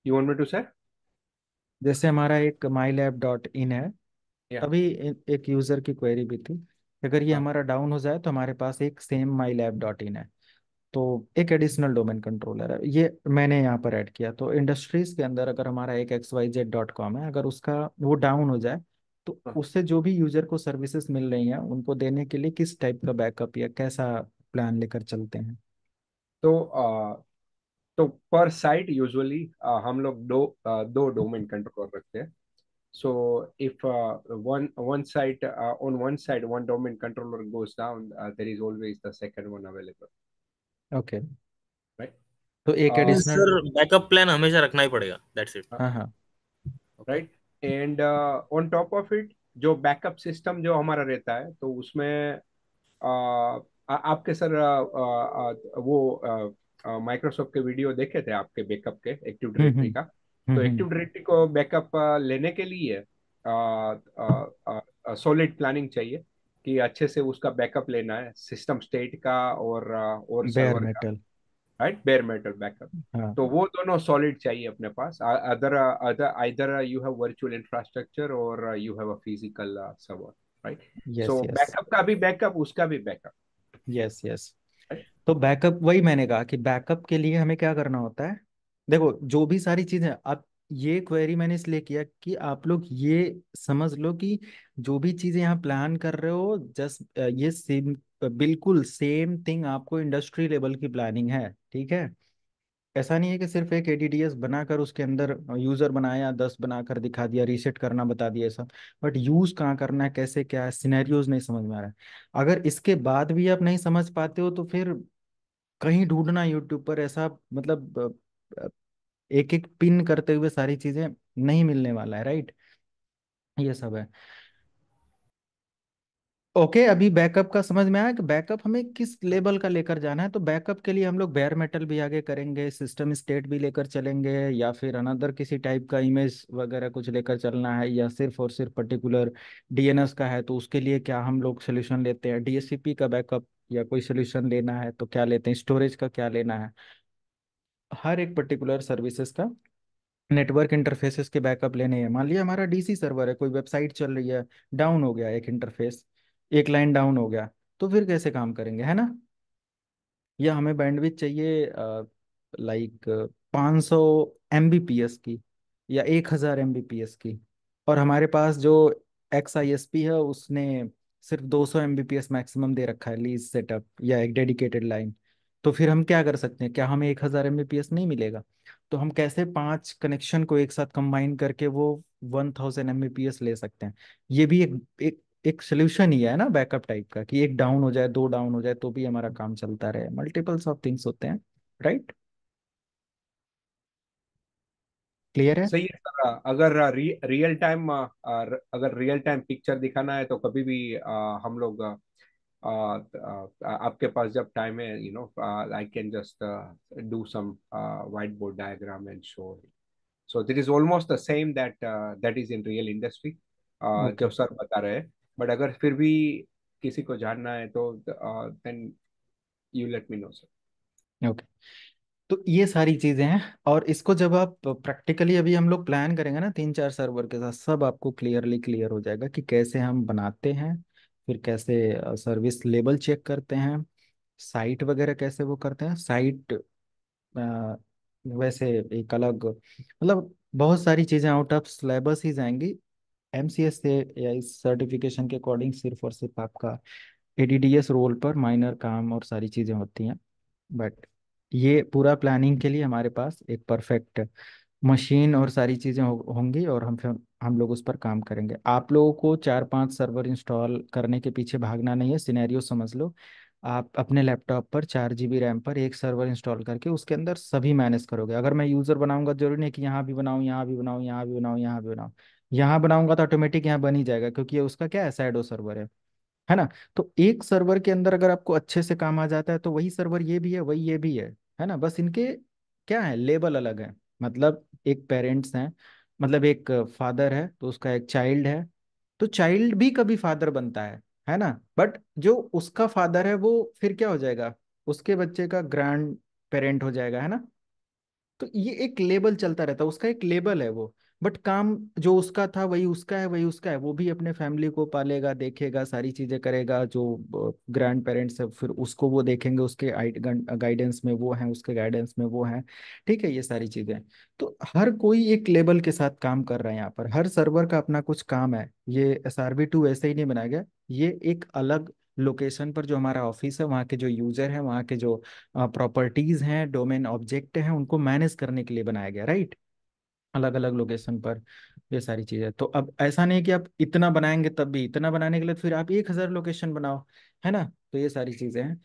यू वांट जैसे हमारा एक माई लैब डॉट इन है yeah. अभी एक यूजर की क्वेरी भी थी अगर ये yeah. हाँ। हमारा डाउन हो जाए तो हमारे पास एक same my lab dot in है तो एक एडिशनल डोमेन कंट्रोलर है ये मैंने यहाँ पर ऐड किया तो इंडस्ट्रीज के अंदर अगर हमारा एक X Y Z dot com है अगर उसका वो डाउन हो जाए तो हाँ। उससे जो भी यूजर को सर्विसेज मिल रही हैं उनको देने के लिए किस टाइप का बैकअप या कैसा प्लान लेकर चलते हैं तो आ, तो पर साइट यूजुअली हम लोग दो आ, दो डोमेन कंट्रोलर रखते हैं so if one one site on one on one domain controller goes down there is always the second one available okay right तो एक एडिशनल सर बैकअप प्लान हमेशा रखना ही पड़ेगा दैट्स इट हाँ हाँ right and on top of it जो backup system जो हमारा रहता है तो उसमें uh, आपके सर uh, uh, uh, वो माइक्रोसॉफ्ट uh, uh, के वीडियो देखे थे आपके बैकअप के एक्टिव हम्म, डायरेक्टरी का हम्म, तो एक्टिव हम्म, डायरेक्टरी को बैकअप लेने के लिए सॉलिड प्लानिंग चाहिए कि अच्छे से उसका बैकअप लेना है सिस्टम स्टेट का और और bare metal right bare metal backup हाँ। तो वो दोनों सॉलिड चाहिए अपने पास other other either you have virtual infrastructure और you have a physical server right so backup का भी बैकअप उसका भी बैकअप यस यस तो बैकअप वही मैंने कहा कि बैकअप के लिए हमें क्या करना होता है देखो जो भी सारी चीजें अब ये क्वेरी मैंने इसलिए किया कि आप लोग ये समझ लो कि जो भी चीज़ें यहाँ प्लान कर रहे हो जस्ट ये सेम बिल्कुल सेम थिंग आपको इंडस्ट्री लेवल की प्लानिंग है ठीक है ऐसा नहीं है कि सिर्फ एक एडीडीएस बनाकर उसके अंदर यूजर बनाया दस बनाकर दिखा दिया रीसेट करना बता दिया सब बट यूज कहाँ करना है कैसे क्या है सिनेरियोज नहीं समझ में आ रहा है अगर इसके बाद भी आप नहीं समझ पाते हो तो फिर कहीं ढूंढना यूट्यूब पर ऐसा मतलब एक एक पिन करते हुए सारी चीजें नहीं मिलने वाला है राइट ये सब है ओके okay, अभी बैकअप का समझ में आया कि बैकअप हमें किस लेवल का लेकर जाना है तो बैकअप के लिए हम लोग बेयर मेटल भी आगे करेंगे सिस्टम स्टेट भी लेकर चलेंगे या फिर अनदर किसी टाइप का इमेज वगैरह कुछ लेकर चलना है या सिर्फ और सिर्फ पर्टिकुलर डीएनएस का है तो उसके लिए क्या हम लोग सोल्यूशन लेते हैं डीएससीपी का बैकअप या कोई सोल्यूशन लेना है तो क्या लेते हैं स्टोरेज का क्या लेना है हर एक पर्टिकुलर सर्विसेज का नेटवर्क इंटरफेसेस के बैकअप लेने हैं मान लिया हमारा डीसी सर्वर है कोई वेबसाइट चल रही है डाउन हो गया एक इंटरफेस एक लाइन डाउन हो गया तो फिर कैसे काम करेंगे है ना या हमें बैंडविथ चाहिए लाइक पाँच सौ एम की या एक हज़ार एम की और हमारे पास जो एक्स आई एस पी है उसने सिर्फ दो सौ एम मैक्सिमम दे रखा है लीज सेटअप या एक डेडिकेटेड लाइन तो फिर हम क्या कर सकते हैं क्या हमें एक हज़ार एम नहीं मिलेगा तो हम कैसे पांच कनेक्शन को एक साथ कंबाइन करके वो वन थाउजेंड एम ले सकते हैं ये भी एक एक एक सोल्यूशन ही है ना बैकअप टाइप का कि एक डाउन हो जाए दो डाउन हो जाए तो भी हमारा काम चलता रहे मल्टीपल्स ऑफ थिंग्स होते हैं राइट क्लियर है सही है सर अगर रियल टाइम अगर रियल टाइम पिक्चर दिखाना है तो कभी भी हम लोग आपके पास जब टाइम है you know I can just do some white board diagram and show so that is almost the same that that is in real industry जो सर बता रहे हैं बट अगर फिर भी किसी को जानना है तो then you let me know sir okay तो ये सारी चीजें हैं और इसको जब आप प्रैक्टिकली अभी हम लोग प्लान करेंगे ना तीन चार सर्वर के साथ सब आपको क्लियरली क्लियर हो जाएगा कि कैसे हम बनाते हैं फिर कैसे सर्विस लेबल चेक करते हैं साइट वगैरह कैसे वो करते हैं साइट वैसे एक अलग मतलब बहुत सारी चीज़ें आउट ऑफ सिलेबस ही जाएंगी एम सी एस से या इस सर्टिफिकेशन के अकॉर्डिंग सिर्फ और सिर्फ आपका A D D S role पर माइनर काम और सारी चीज़ें होती हैं बट ये पूरा प्लानिंग के लिए हमारे पास एक परफेक्ट मशीन और सारी चीज़ें हो, होंगी और हम फिर हम लोग उस पर काम करेंगे आप लोगों को चार पांच सर्वर इंस्टॉल करने के पीछे भागना नहीं है सिनेरियो समझ लो आप अपने लैपटॉप पर चार जी बी रैम पर एक सर्वर इंस्टॉल करके उसके अंदर सभी मैनेज करोगे अगर मैं यूज़र बनाऊंगा जरूरी नहीं कि यहाँ भी बनाऊँ यहाँ भी बनाऊँ यहाँ भी बनाऊँ यहाँ भी बनाऊँ यहाँ बनाऊंगा तो ऑटोमेटिक यहाँ बन ही जाएगा क्योंकि ये उसका क्या है सैडो सर्वर है है ना तो एक सर्वर के अंदर अगर आपको अच्छे से काम आ जाता है तो वही सर्वर ये भी है वही ये भी है है ना बस इनके क्या है लेबल अलग है मतलब एक पेरेंट्स हैं मतलब एक फादर है तो उसका एक चाइल्ड है तो चाइल्ड भी कभी फादर बनता है है ना बट जो उसका फादर है वो फिर क्या हो जाएगा उसके बच्चे का ग्रैंड पेरेंट हो जाएगा है ना तो ये एक लेबल चलता रहता है उसका एक लेबल है वो बट काम जो उसका था वही उसका है वही उसका है वो भी अपने फैमिली को पालेगा देखेगा सारी चीजें करेगा जो ग्रैंड पेरेंट्स है फिर उसको वो देखेंगे उसके गाइडेंस में वो है उसके गाइडेंस में वो है ठीक है ये सारी चीजें तो हर कोई एक लेबल के साथ काम कर रहा है यहाँ पर हर सर्वर का अपना कुछ काम है ये एस आर बी टू ऐसे ही नहीं बनाया गया ये एक अलग लोकेशन पर जो हमारा ऑफिस है वहाँ के जो यूजर है वहाँ के जो प्रॉपर्टीज हैं डोमेन ऑब्जेक्ट हैं उनको मैनेज करने के लिए बनाया गया राइट अलग अलग लोकेशन पर ये सारी चीज़ें तो अब ऐसा नहीं कि आप इतना बनाएंगे तब भी इतना बनाने के लिए तो फिर आप एक हज़ार लोकेशन बनाओ है ना तो ये सारी चीज़ें हैं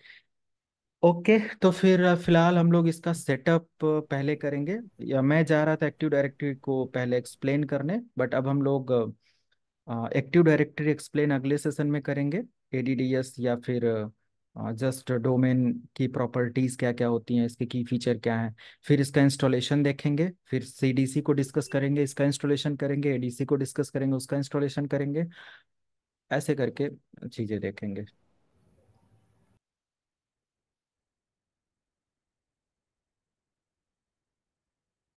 ओके तो फिर फिलहाल हम लोग इसका सेटअप पहले करेंगे या मैं जा रहा था एक्टिव डायरेक्टरी को पहले एक्सप्लेन करने बट अब हम लोग एक्टिव डायरेक्टरी एक्सप्लेन अगले सेशन में करेंगे एडीडीएस या फिर जस्ट डोमेन की प्रॉपर्टीज़ क्या क्या होती हैं इसके की फीचर क्या हैं फिर इसका इंस्टॉलेशन देखेंगे फिर सीडीसी को डिस्कस करेंगे इसका इंस्टॉलेशन करेंगे एडीसी को डिस्कस करेंगे उसका इंस्टॉलेशन करेंगे ऐसे करके चीज़ें देखेंगे